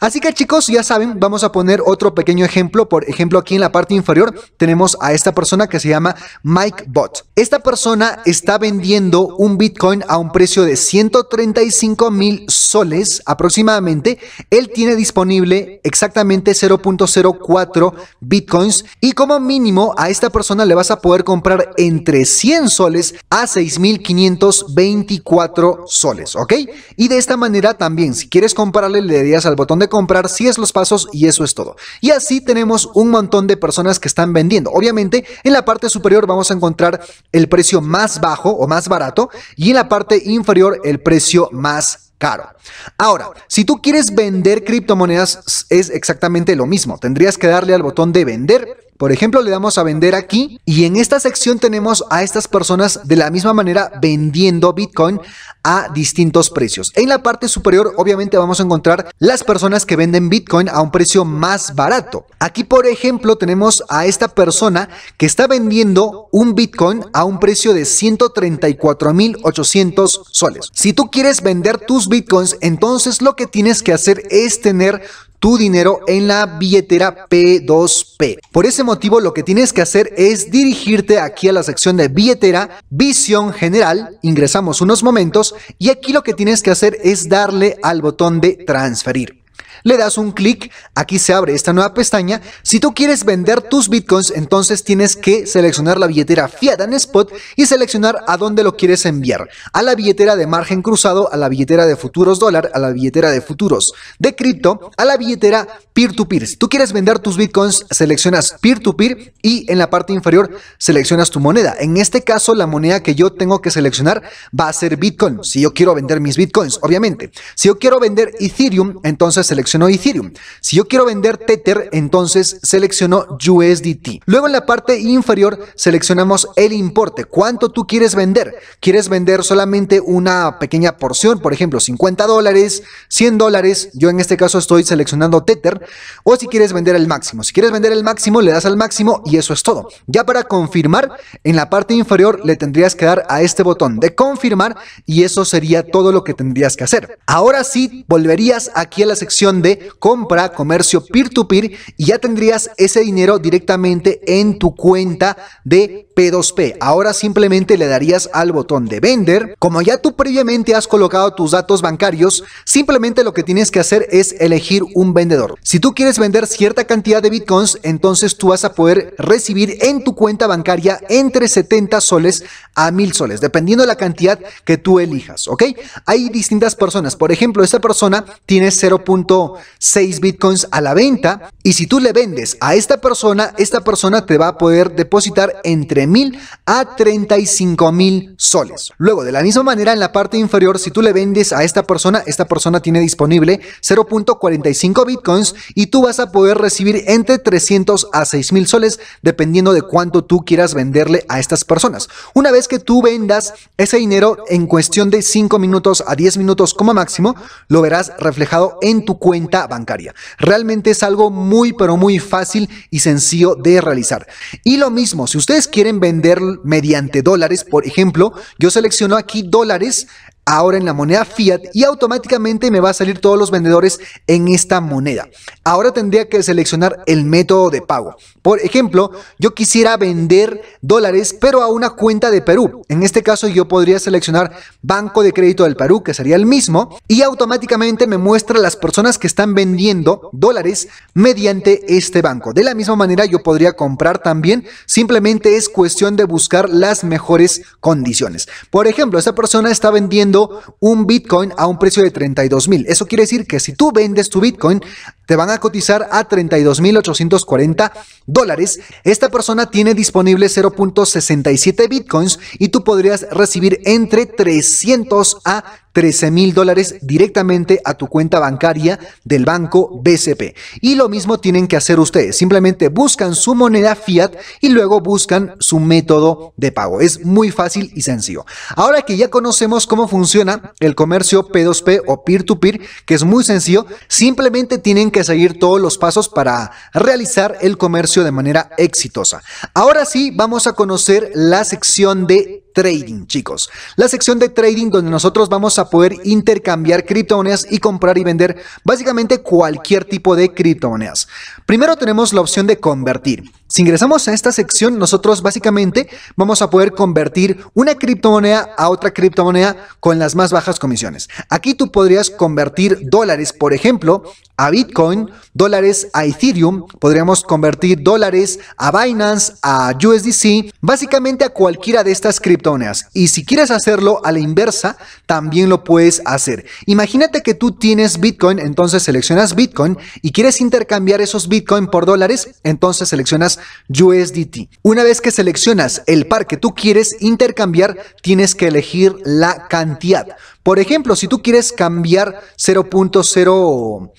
Así que chicos, ya saben, vamos a poner otro pequeño ejemplo. Por ejemplo, aquí en la parte inferior tenemos a esta persona que se llama Mike Bot. Esta persona está vendiendo un Bitcoin a un precio de 135 mil soles aproximadamente. Él tiene disponible exactamente 0.04 Bitcoins y como mínimo a esta persona le vas a poder comprar entre 100 soles a 6.524 soles, ¿ok? Y de esta manera también, si quieres comprarle, le darías al botón de comprar, si es los pasos y eso es todo. Y así tenemos un montón de personas que están vendiendo. Obviamente, en la parte superior vamos a encontrar el precio más bajo o más barato y en la parte inferior el precio más caro. Ahora, si tú quieres vender criptomonedas, es exactamente lo mismo. Tendrías que darle al botón de vender por ejemplo, le damos a vender aquí y en esta sección tenemos a estas personas de la misma manera vendiendo Bitcoin a distintos precios. En la parte superior obviamente vamos a encontrar las personas que venden Bitcoin a un precio más barato. Aquí por ejemplo tenemos a esta persona que está vendiendo un Bitcoin a un precio de 134.800 soles. Si tú quieres vender tus Bitcoins, entonces lo que tienes que hacer es tener tu dinero en la billetera P2P. Por ese motivo lo que tienes que hacer es dirigirte aquí a la sección de billetera, visión general, ingresamos unos momentos y aquí lo que tienes que hacer es darle al botón de transferir. Le das un clic, aquí se abre esta nueva pestaña. Si tú quieres vender tus bitcoins, entonces tienes que seleccionar la billetera fiat en spot y seleccionar a dónde lo quieres enviar. A la billetera de margen cruzado, a la billetera de futuros dólar, a la billetera de futuros de cripto, a la billetera peer-to-peer. Si tú quieres vender tus bitcoins, seleccionas peer-to-peer y en la parte inferior seleccionas tu moneda. En este caso, la moneda que yo tengo que seleccionar va a ser Bitcoin. Si yo quiero vender mis bitcoins, obviamente. Si yo quiero vender Ethereum, entonces seleccionas seleccionó Ethereum. Si yo quiero vender Tether, entonces selecciono USDT. Luego en la parte inferior seleccionamos el importe, cuánto tú quieres vender. ¿Quieres vender solamente una pequeña porción, por ejemplo 50 dólares, 100 dólares? Yo en este caso estoy seleccionando Tether. O si quieres vender el máximo. Si quieres vender el máximo, le das al máximo y eso es todo. Ya para confirmar, en la parte inferior le tendrías que dar a este botón de confirmar y eso sería todo lo que tendrías que hacer. Ahora sí, volverías aquí a la sección de compra, comercio peer-to-peer y ya tendrías ese dinero directamente en tu cuenta de P2P. Ahora simplemente le darías al botón de vender. Como ya tú previamente has colocado tus datos bancarios, simplemente lo que tienes que hacer es elegir un vendedor. Si tú quieres vender cierta cantidad de bitcoins, entonces tú vas a poder recibir en tu cuenta bancaria entre 70 soles a 1000 soles, dependiendo de la cantidad que tú elijas, ¿ok? Hay distintas personas. Por ejemplo, esta persona tiene 0.1 6 bitcoins a la venta y si tú le vendes a esta persona, esta persona te va a poder depositar entre 1000 a 35 mil soles. Luego, de la misma manera, en la parte inferior, si tú le vendes a esta persona, esta persona tiene disponible 0.45 bitcoins y tú vas a poder recibir entre 300 a 6 mil soles dependiendo de cuánto tú quieras venderle a estas personas. Una vez que tú vendas ese dinero en cuestión de 5 minutos a 10 minutos como máximo, lo verás reflejado en tu cuenta bancaria. Realmente es algo muy, pero muy fácil y sencillo de realizar. Y lo mismo, si ustedes quieren vender mediante dólares, por ejemplo, yo selecciono aquí dólares ahora en la moneda fiat y automáticamente me va a salir todos los vendedores en esta moneda. Ahora tendría que seleccionar el método de pago. Por ejemplo, yo quisiera vender dólares pero a una cuenta de Perú. En este caso yo podría seleccionar Banco de Crédito del Perú, que sería el mismo, y automáticamente me muestra las personas que están vendiendo dólares mediante este banco. De la misma manera yo podría comprar también, simplemente es cuestión de buscar las mejores condiciones. Por ejemplo, esta persona está vendiendo un Bitcoin a un precio de 32 mil. Eso quiere decir que si tú vendes tu Bitcoin, te van a cotizar a 32.840 dólares. Esta persona tiene disponible 0.67 Bitcoins y tú podrías recibir entre 300 a 13 mil dólares directamente a tu cuenta bancaria del banco BCP. Y lo mismo tienen que hacer ustedes. Simplemente buscan su moneda fiat y luego buscan su método de pago. Es muy fácil y sencillo. Ahora que ya conocemos cómo funciona el comercio P2P o peer-to-peer, que es muy sencillo, simplemente tienen que seguir todos los pasos para realizar el comercio de manera exitosa. Ahora sí, vamos a conocer la sección de trading, chicos. La sección de trading donde nosotros vamos a poder intercambiar criptomonedas y comprar y vender básicamente cualquier tipo de criptomonedas. Primero tenemos la opción de convertir. Si ingresamos a esta sección, nosotros básicamente vamos a poder convertir una criptomoneda a otra criptomoneda con las más bajas comisiones. Aquí tú podrías convertir dólares, por ejemplo, a Bitcoin, dólares a Ethereum, podríamos convertir dólares a Binance, a USDC, básicamente a cualquiera de estas criptomonedas. Y si quieres hacerlo a la inversa, también lo puedes hacer. Imagínate que tú tienes Bitcoin, entonces seleccionas Bitcoin y quieres intercambiar esos Bitcoin Bitcoin por dólares, entonces seleccionas USDT. Una vez que seleccionas el par que tú quieres intercambiar, tienes que elegir la cantidad. Por ejemplo, si tú quieres cambiar 0.01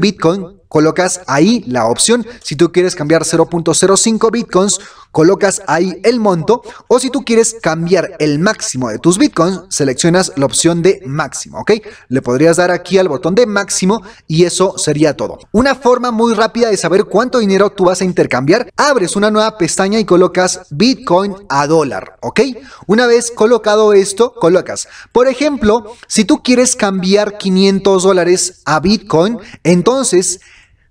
Bitcoin, colocas ahí la opción. Si tú quieres cambiar 0.05 Bitcoins, colocas ahí el monto. O si tú quieres cambiar el máximo de tus Bitcoins, seleccionas la opción de máximo, ¿ok? Le podrías dar aquí al botón de máximo y eso sería todo. Una forma muy rápida de saber cuánto dinero tú vas a intercambiar, abres una nueva pestaña y colocas Bitcoin a dólar, ¿ok? Una vez colocado esto, colocas, por ejemplo, si tú quieres cambiar 500 dólares a Bitcoin, entonces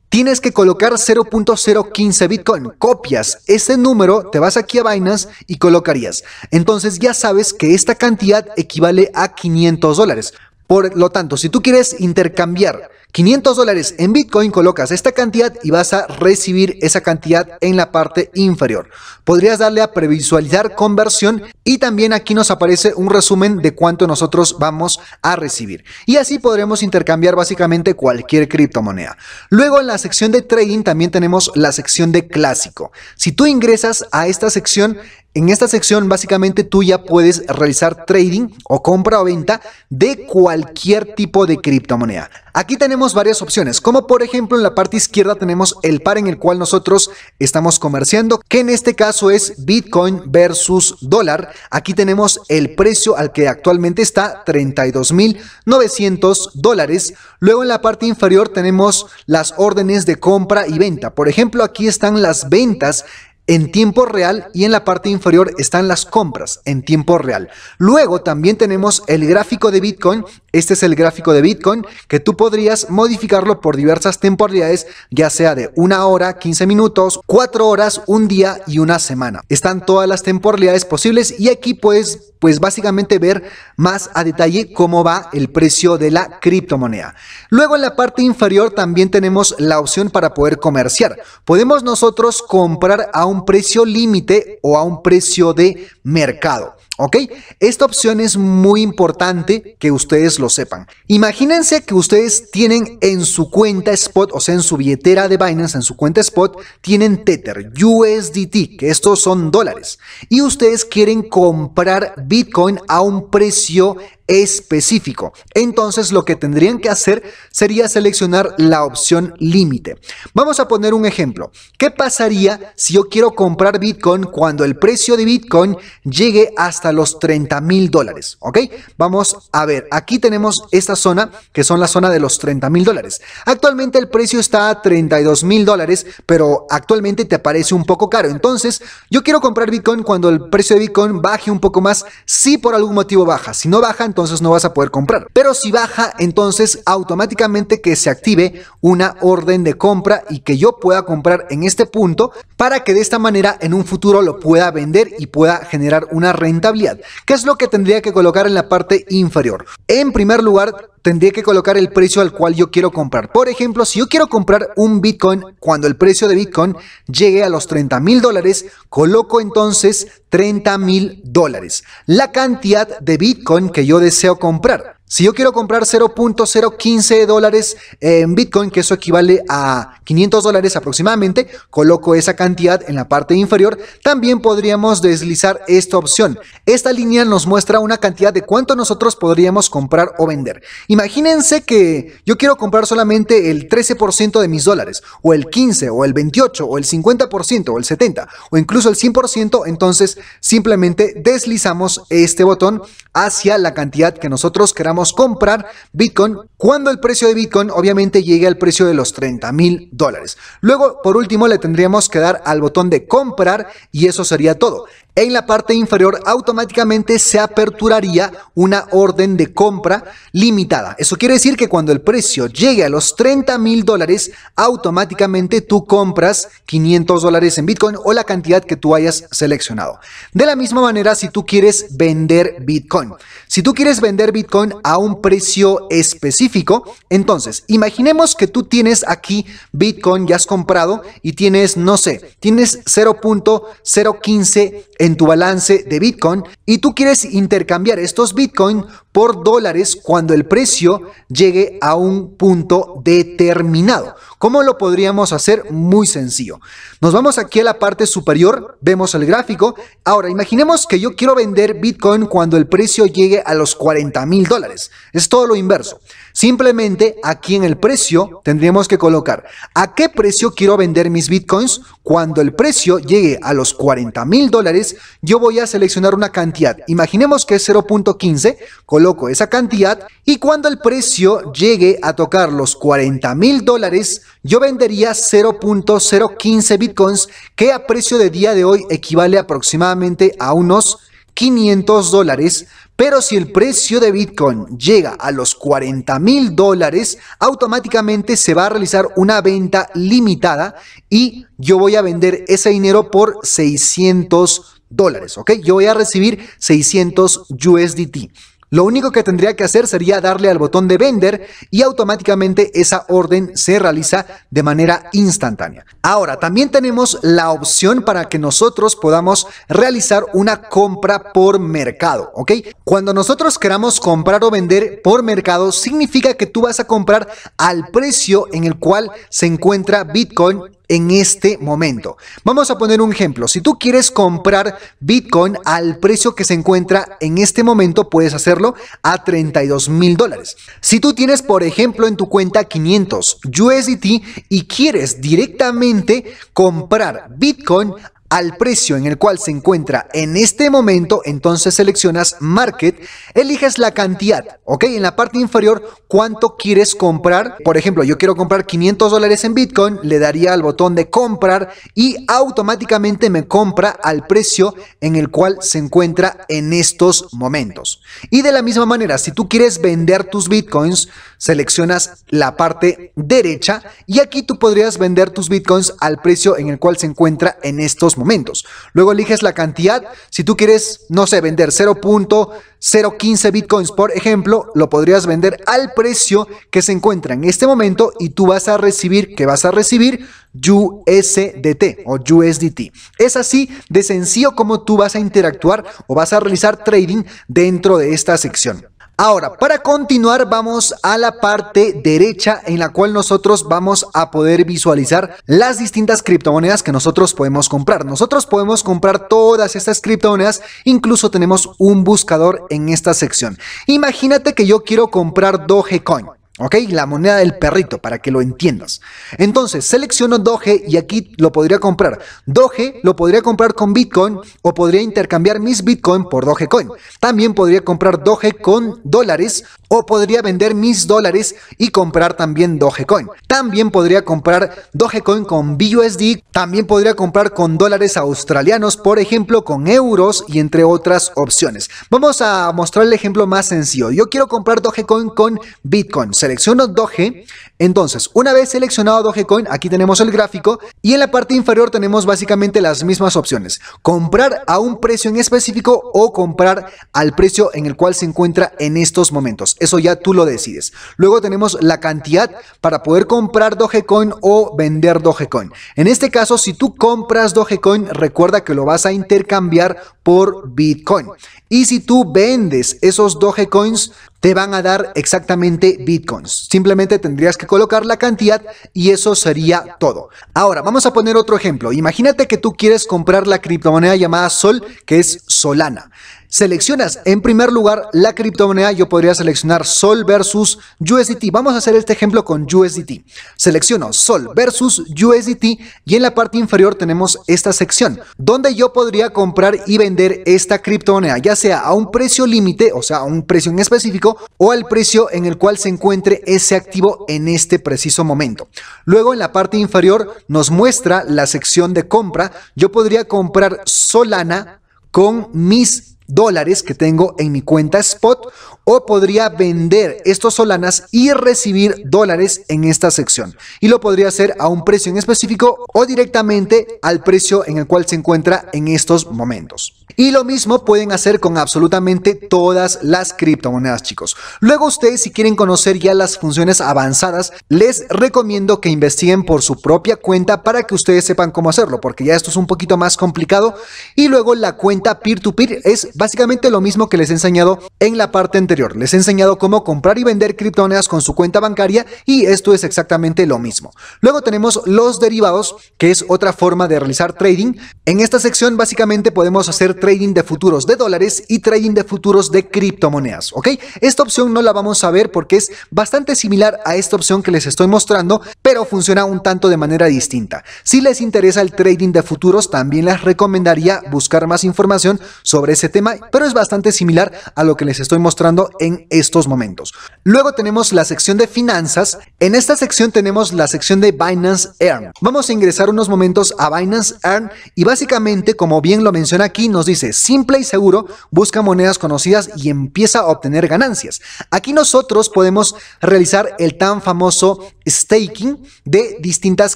tienes que colocar 0.015 Bitcoin. Copias ese número, te vas aquí a Binance y colocarías. Entonces ya sabes que esta cantidad equivale a 500 dólares. Por lo tanto, si tú quieres intercambiar 500 dólares en Bitcoin, colocas esta cantidad y vas a recibir esa cantidad en la parte inferior. Podrías darle a previsualizar conversión y también aquí nos aparece un resumen de cuánto nosotros vamos a recibir. Y así podremos intercambiar básicamente cualquier criptomoneda. Luego en la sección de trading también tenemos la sección de clásico. Si tú ingresas a esta sección, en esta sección básicamente tú ya puedes realizar trading o compra o venta de cualquier tipo de criptomoneda. Aquí tenemos varias opciones, como por ejemplo en la parte izquierda tenemos el par en el cual nosotros estamos comerciando, que en este caso es Bitcoin versus dólar. Aquí tenemos el precio al que actualmente está, 32.900 dólares. Luego en la parte inferior tenemos las órdenes de compra y venta. Por ejemplo, aquí están las ventas en tiempo real y en la parte inferior están las compras en tiempo real. Luego también tenemos el gráfico de Bitcoin este es el gráfico de Bitcoin que tú podrías modificarlo por diversas temporalidades, ya sea de una hora, 15 minutos, 4 horas, un día y una semana. Están todas las temporalidades posibles y aquí puedes pues básicamente ver más a detalle cómo va el precio de la criptomoneda. Luego en la parte inferior también tenemos la opción para poder comerciar. Podemos nosotros comprar a un precio límite o a un precio de mercado. ¿Ok? Esta opción es muy importante que ustedes lo sepan. Imagínense que ustedes tienen en su cuenta Spot, o sea, en su billetera de Binance, en su cuenta Spot, tienen Tether, USDT, que estos son dólares, y ustedes quieren comprar Bitcoin a un precio específico. Entonces lo que tendrían que hacer sería seleccionar la opción límite. Vamos a poner un ejemplo. ¿Qué pasaría si yo quiero comprar Bitcoin cuando el precio de Bitcoin llegue hasta los 30 mil dólares? ¿Ok? Vamos a ver. Aquí tenemos esta zona que son la zona de los 30 mil dólares. Actualmente el precio está a 32 mil dólares, pero actualmente te parece un poco caro. Entonces yo quiero comprar Bitcoin cuando el precio de Bitcoin baje un poco más si por algún motivo baja. Si no bajan entonces no vas a poder comprar. Pero si baja, entonces automáticamente que se active una orden de compra y que yo pueda comprar en este punto para que de esta manera en un futuro lo pueda vender y pueda generar una rentabilidad. Que es lo que tendría que colocar en la parte inferior? En primer lugar, tendría que colocar el precio al cual yo quiero comprar. Por ejemplo, si yo quiero comprar un Bitcoin cuando el precio de Bitcoin llegue a los 30 mil dólares, coloco entonces 30 mil dólares, la cantidad de Bitcoin que yo deseo comprar. Si yo quiero comprar 0.015 dólares en Bitcoin, que eso equivale a 500 dólares aproximadamente, coloco esa cantidad en la parte inferior, también podríamos deslizar esta opción. Esta línea nos muestra una cantidad de cuánto nosotros podríamos comprar o vender. Imagínense que yo quiero comprar solamente el 13% de mis dólares, o el 15, o el 28, o el 50%, o el 70, o incluso el 100%, entonces simplemente deslizamos este botón hacia la cantidad que nosotros queramos comprar Bitcoin cuando el precio de Bitcoin obviamente llegue al precio de los 30 mil dólares. Luego, por último, le tendríamos que dar al botón de comprar y eso sería todo. En la parte inferior automáticamente se aperturaría una orden de compra limitada. Eso quiere decir que cuando el precio llegue a los 30 mil dólares, automáticamente tú compras 500 dólares en Bitcoin o la cantidad que tú hayas seleccionado. De la misma manera, si tú quieres vender Bitcoin, si tú quieres vender Bitcoin a un precio específico, entonces imaginemos que tú tienes aquí Bitcoin, ya has comprado y tienes, no sé, tienes 0.015 en tu balance de Bitcoin y tú quieres intercambiar estos Bitcoin por dólares cuando el precio llegue a un punto determinado. ¿Cómo lo podríamos hacer? Muy sencillo. Nos vamos aquí a la parte superior, vemos el gráfico. Ahora, imaginemos que yo quiero vender Bitcoin cuando el precio llegue a los 40 mil dólares. Es todo lo inverso. Simplemente aquí en el precio tendríamos que colocar a qué precio quiero vender mis Bitcoins. Cuando el precio llegue a los 40 mil dólares, yo voy a seleccionar una cantidad. Imaginemos que es 0.15, coloco esa cantidad y cuando el precio llegue a tocar los 40 mil dólares, yo vendería 0.015 bitcoins, que a precio de día de hoy equivale aproximadamente a unos 500 dólares, pero si el precio de Bitcoin llega a los 40 mil dólares, automáticamente se va a realizar una venta limitada y yo voy a vender ese dinero por 600 dólares, ¿ok? Yo voy a recibir 600 USDT. Lo único que tendría que hacer sería darle al botón de vender y automáticamente esa orden se realiza de manera instantánea. Ahora, también tenemos la opción para que nosotros podamos realizar una compra por mercado, ¿ok? Cuando nosotros queramos comprar o vender por mercado, significa que tú vas a comprar al precio en el cual se encuentra Bitcoin en este momento. Vamos a poner un ejemplo. Si tú quieres comprar Bitcoin al precio que se encuentra en este momento, puedes hacerlo a 32 mil dólares. Si tú tienes, por ejemplo, en tu cuenta 500 USDT y quieres directamente comprar Bitcoin al precio en el cual se encuentra en este momento, entonces seleccionas Market, eliges la cantidad, ¿ok? En la parte inferior, cuánto quieres comprar. Por ejemplo, yo quiero comprar 500 dólares en Bitcoin, le daría al botón de comprar y automáticamente me compra al precio en el cual se encuentra en estos momentos. Y de la misma manera, si tú quieres vender tus Bitcoins, seleccionas la parte derecha y aquí tú podrías vender tus Bitcoins al precio en el cual se encuentra en estos momentos. Luego eliges la cantidad. Si tú quieres, no sé, vender 0.015 bitcoins, por ejemplo, lo podrías vender al precio que se encuentra en este momento y tú vas a recibir, que vas a recibir USDT o USDT. Es así de sencillo como tú vas a interactuar o vas a realizar trading dentro de esta sección. Ahora, para continuar vamos a la parte derecha en la cual nosotros vamos a poder visualizar las distintas criptomonedas que nosotros podemos comprar. Nosotros podemos comprar todas estas criptomonedas, incluso tenemos un buscador en esta sección. Imagínate que yo quiero comprar Dogecoin. ¿Ok? La moneda del perrito, para que lo entiendas. Entonces, selecciono Doge y aquí lo podría comprar. Doge lo podría comprar con Bitcoin o podría intercambiar mis Bitcoin por Dogecoin. También podría comprar Doge con dólares o podría vender mis dólares y comprar también Dogecoin. También podría comprar Dogecoin con BUSD. También podría comprar con dólares australianos, por ejemplo, con euros y entre otras opciones. Vamos a mostrar el ejemplo más sencillo. Yo quiero comprar Dogecoin con Bitcoin. Selecciono Doge. Entonces, una vez seleccionado Dogecoin, aquí tenemos el gráfico y en la parte inferior tenemos básicamente las mismas opciones. Comprar a un precio en específico o comprar al precio en el cual se encuentra en estos momentos. Eso ya tú lo decides. Luego tenemos la cantidad para poder comprar Dogecoin o vender Dogecoin. En este caso, si tú compras Dogecoin, recuerda que lo vas a intercambiar por Bitcoin. Y si tú vendes esos Dogecoins, te van a dar exactamente bitcoins. Simplemente tendrías que colocar la cantidad y eso sería todo. Ahora, vamos a poner otro ejemplo. Imagínate que tú quieres comprar la criptomoneda llamada Sol, que es Solana. Seleccionas en primer lugar la criptomoneda, yo podría seleccionar Sol versus USDT. Vamos a hacer este ejemplo con USDT. Selecciono Sol versus USDT y en la parte inferior tenemos esta sección donde yo podría comprar y vender esta criptomoneda, ya sea a un precio límite, o sea, a un precio en específico o al precio en el cual se encuentre ese activo en este preciso momento. Luego en la parte inferior nos muestra la sección de compra. Yo podría comprar Solana con mis dólares que tengo en mi cuenta spot o podría vender estos solanas y recibir dólares en esta sección. Y lo podría hacer a un precio en específico o directamente al precio en el cual se encuentra en estos momentos. Y lo mismo pueden hacer con absolutamente todas las criptomonedas, chicos. Luego ustedes, si quieren conocer ya las funciones avanzadas, les recomiendo que investiguen por su propia cuenta para que ustedes sepan cómo hacerlo, porque ya esto es un poquito más complicado. Y luego la cuenta peer-to-peer es básicamente lo mismo que les he enseñado en la parte anterior les he enseñado cómo comprar y vender criptomonedas con su cuenta bancaria y esto es exactamente lo mismo. Luego tenemos los derivados, que es otra forma de realizar trading. En esta sección básicamente podemos hacer trading de futuros de dólares y trading de futuros de criptomonedas, ¿ok? Esta opción no la vamos a ver porque es bastante similar a esta opción que les estoy mostrando, pero funciona un tanto de manera distinta. Si les interesa el trading de futuros, también les recomendaría buscar más información sobre ese tema, pero es bastante similar a lo que les estoy mostrando en estos momentos. Luego tenemos la sección de finanzas. En esta sección tenemos la sección de Binance Earn. Vamos a ingresar unos momentos a Binance Earn y básicamente, como bien lo menciona aquí, nos dice simple y seguro, busca monedas conocidas y empieza a obtener ganancias. Aquí nosotros podemos realizar el tan famoso staking de distintas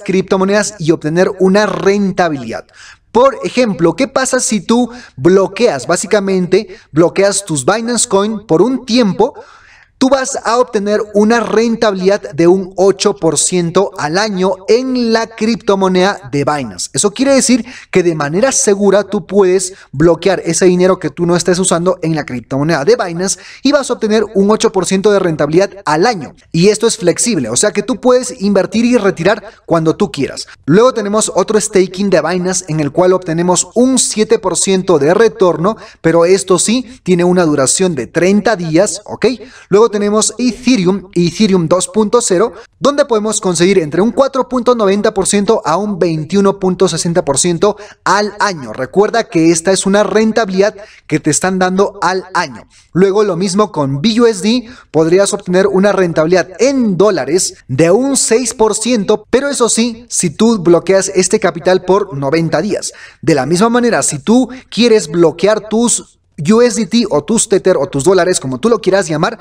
criptomonedas y obtener una rentabilidad. Por ejemplo, ¿qué pasa si tú bloqueas, básicamente bloqueas tus Binance Coin por un tiempo? tú vas a obtener una rentabilidad de un 8% al año en la criptomoneda de Binance. Eso quiere decir que de manera segura tú puedes bloquear ese dinero que tú no estés usando en la criptomoneda de Binance y vas a obtener un 8% de rentabilidad al año. Y esto es flexible, o sea que tú puedes invertir y retirar cuando tú quieras. Luego tenemos otro staking de Binance en el cual obtenemos un 7% de retorno, pero esto sí tiene una duración de 30 días, ¿ok? Luego tenemos Ethereum, Ethereum 2.0, donde podemos conseguir entre un 4.90% a un 21.60% al año. Recuerda que esta es una rentabilidad que te están dando al año. Luego lo mismo con BUSD, podrías obtener una rentabilidad en dólares de un 6%, pero eso sí, si tú bloqueas este capital por 90 días. De la misma manera, si tú quieres bloquear tus USDT o tus Tether o tus dólares, como tú lo quieras llamar,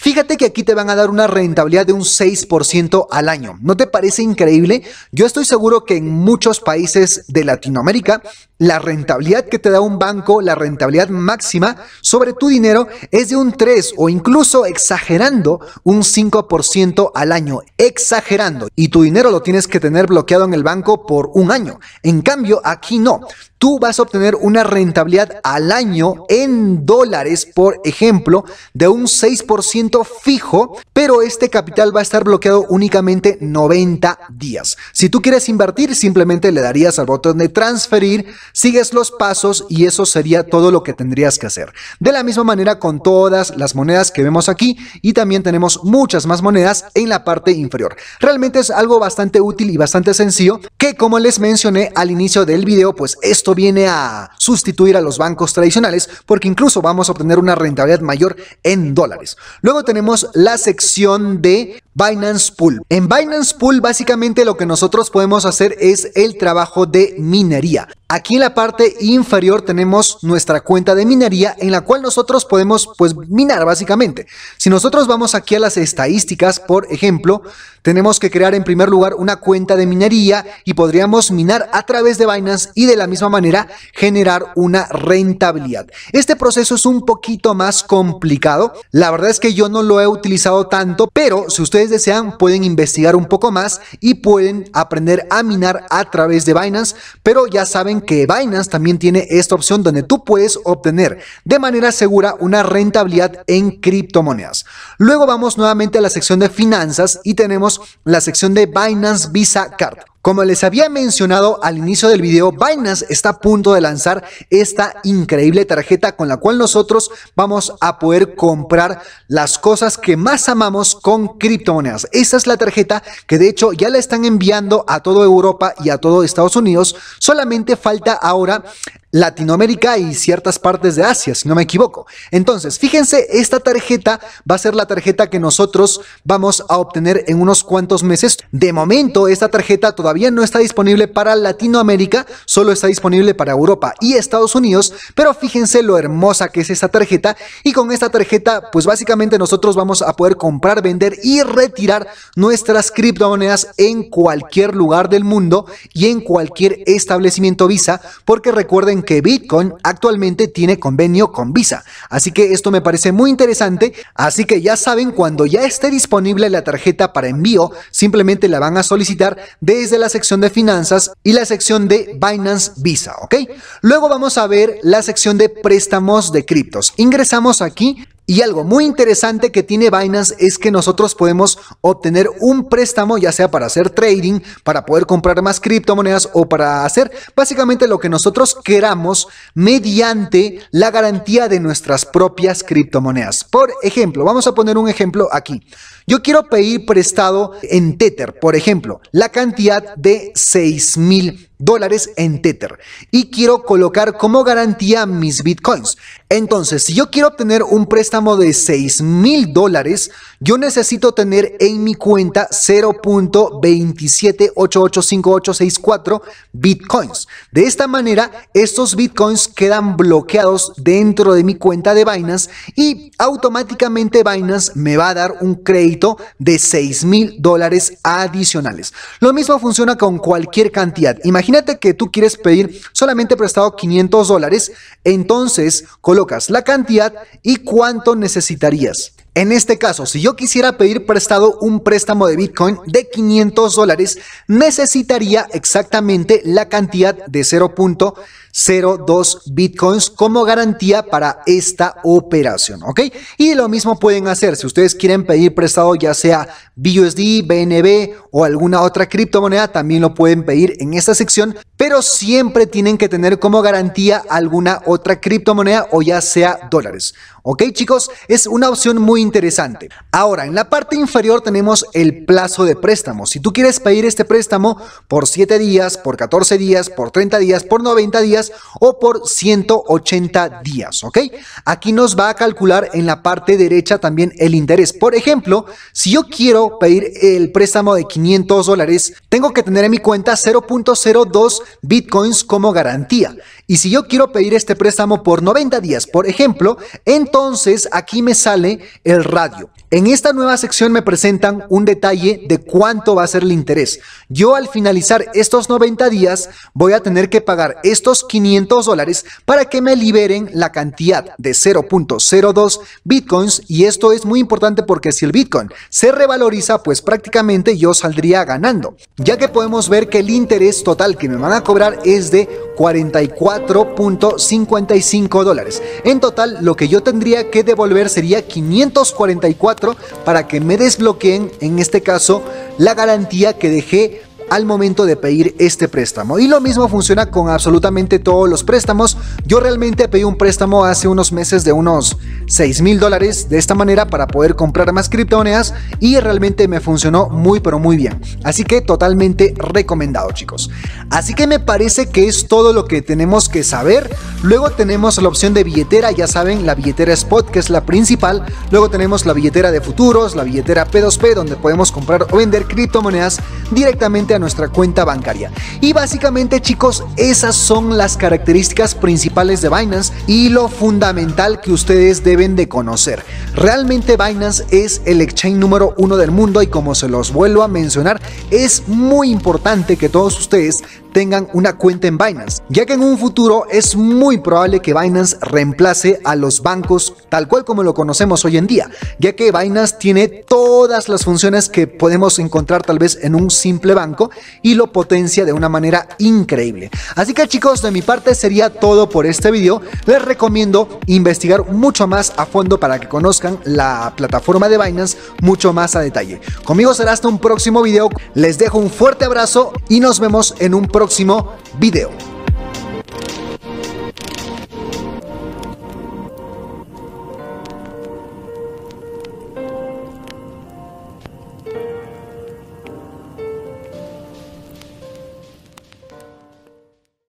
Fíjate que aquí te van a dar una rentabilidad de un 6% al año. ¿No te parece increíble? Yo estoy seguro que en muchos países de Latinoamérica, la rentabilidad que te da un banco, la rentabilidad máxima sobre tu dinero es de un 3 o incluso exagerando un 5% al año. Exagerando. Y tu dinero lo tienes que tener bloqueado en el banco por un año. En cambio, aquí no. Tú vas a obtener una rentabilidad al año en dólares, por ejemplo, de un 6% fijo, pero este capital va a estar bloqueado únicamente 90 días. Si tú quieres invertir, simplemente le darías al botón de transferir, sigues los pasos y eso sería todo lo que tendrías que hacer. De la misma manera con todas las monedas que vemos aquí y también tenemos muchas más monedas en la parte inferior. Realmente es algo bastante útil y bastante sencillo que como les mencioné al inicio del video, pues esto viene a sustituir a los bancos tradicionales porque incluso vamos a obtener una rentabilidad mayor en dólares. Luego tenemos la sección de Binance Pool. En Binance Pool básicamente lo que nosotros podemos hacer es el trabajo de minería. Aquí en la parte inferior tenemos nuestra cuenta de minería en la cual nosotros podemos pues minar básicamente. Si nosotros vamos aquí a las estadísticas, por ejemplo, tenemos que crear en primer lugar una cuenta de minería y podríamos minar a través de Binance y de la misma manera generar una rentabilidad. Este proceso es un poquito más complicado. La verdad es que yo no lo he utilizado tanto, pero si ustedes desean pueden investigar un poco más y pueden aprender a minar a través de Binance, pero ya saben que Binance también tiene esta opción donde tú puedes obtener de manera segura una rentabilidad en criptomonedas. Luego vamos nuevamente a la sección de finanzas y tenemos la sección de Binance Visa Card. Como les había mencionado al inicio del video, Binance está a punto de lanzar esta increíble tarjeta con la cual nosotros vamos a poder comprar las cosas que más amamos con criptomonedas. Esta es la tarjeta que de hecho ya la están enviando a toda Europa y a todo Estados Unidos. Solamente falta ahora Latinoamérica y ciertas partes de Asia, si no me equivoco. Entonces, fíjense, esta tarjeta va a ser la tarjeta que nosotros vamos a obtener en unos cuantos meses. De momento, esta tarjeta todavía no está disponible para Latinoamérica, solo está disponible para Europa y Estados Unidos, pero fíjense lo hermosa que es esta tarjeta y con esta tarjeta, pues básicamente nosotros vamos a poder comprar, vender y retirar nuestras criptomonedas en cualquier lugar del mundo y en cualquier establecimiento Visa, porque recuerden que Bitcoin actualmente tiene convenio con Visa, así que esto me parece muy interesante, así que ya saben, cuando ya esté disponible la tarjeta para envío, simplemente la van a solicitar desde la sección de finanzas y la sección de Binance Visa, ¿ok? Luego vamos a ver la sección de préstamos de criptos. Ingresamos aquí y algo muy interesante que tiene Binance es que nosotros podemos obtener un préstamo, ya sea para hacer trading, para poder comprar más criptomonedas o para hacer básicamente lo que nosotros queramos mediante la garantía de nuestras propias criptomonedas. Por ejemplo, vamos a poner un ejemplo aquí. Yo quiero pedir prestado en Tether, por ejemplo, la cantidad de 6 mil dólares en Tether y quiero colocar como garantía mis bitcoins. Entonces, si yo quiero obtener un préstamo de 6 mil dólares, yo necesito tener en mi cuenta 0.27885864 bitcoins. De esta manera, estos bitcoins quedan bloqueados dentro de mi cuenta de Binance y automáticamente Binance me va a dar un crédito de 6 mil dólares adicionales. Lo mismo funciona con cualquier cantidad. Imagínate que tú quieres pedir solamente prestado 500 dólares, entonces colocas la cantidad y cuánto necesitarías. En este caso, si yo quisiera pedir prestado un préstamo de Bitcoin de 500 dólares, necesitaría exactamente la cantidad de 0. 02 bitcoins como garantía para esta operación, ¿ok? Y lo mismo pueden hacer si ustedes quieren pedir prestado ya sea BUSD, BNB o alguna otra criptomoneda, también lo pueden pedir en esta sección, pero siempre tienen que tener como garantía alguna otra criptomoneda o ya sea dólares. ¿Ok chicos? Es una opción muy interesante. Ahora, en la parte inferior tenemos el plazo de préstamo. Si tú quieres pedir este préstamo por 7 días, por 14 días, por 30 días, por 90 días, o por 180 días, ¿ok? Aquí nos va a calcular en la parte derecha también el interés. Por ejemplo, si yo quiero pedir el préstamo de 500 dólares, tengo que tener en mi cuenta 0.02 bitcoins como garantía. Y si yo quiero pedir este préstamo por 90 días, por ejemplo, entonces aquí me sale el radio. En esta nueva sección me presentan un detalle de cuánto va a ser el interés. Yo al finalizar estos 90 días voy a tener que pagar estos 500 dólares para que me liberen la cantidad de 0.02 bitcoins y esto es muy importante porque si el bitcoin se revaloriza pues prácticamente yo saldría ganando ya que podemos ver que el interés total que me van a cobrar es de 44.55 dólares. En total lo que yo tendría que devolver sería 544 para que me desbloqueen, en este caso, la garantía que dejé al momento de pedir este préstamo. Y lo mismo funciona con absolutamente todos los préstamos. Yo realmente pedí un préstamo hace unos meses de unos 6 mil dólares de esta manera para poder comprar más criptomonedas y realmente me funcionó muy pero muy bien. Así que totalmente recomendado chicos. Así que me parece que es todo lo que tenemos que saber. Luego tenemos la opción de billetera, ya saben, la billetera spot que es la principal. Luego tenemos la billetera de futuros, la billetera P2P donde podemos comprar o vender criptomonedas directamente nuestra cuenta bancaria. Y básicamente chicos, esas son las características principales de Binance y lo fundamental que ustedes deben de conocer. Realmente Binance es el exchange número uno del mundo y como se los vuelvo a mencionar, es muy importante que todos ustedes tengan una cuenta en Binance, ya que en un futuro es muy probable que Binance reemplace a los bancos tal cual como lo conocemos hoy en día, ya que Binance tiene todas las funciones que podemos encontrar tal vez en un simple banco y lo potencia de una manera increíble. Así que chicos, de mi parte sería todo por este video. Les recomiendo investigar mucho más a fondo para que conozcan la plataforma de Binance mucho más a detalle. Conmigo será hasta un próximo video. Les dejo un fuerte abrazo y nos vemos en un próximo próximo video.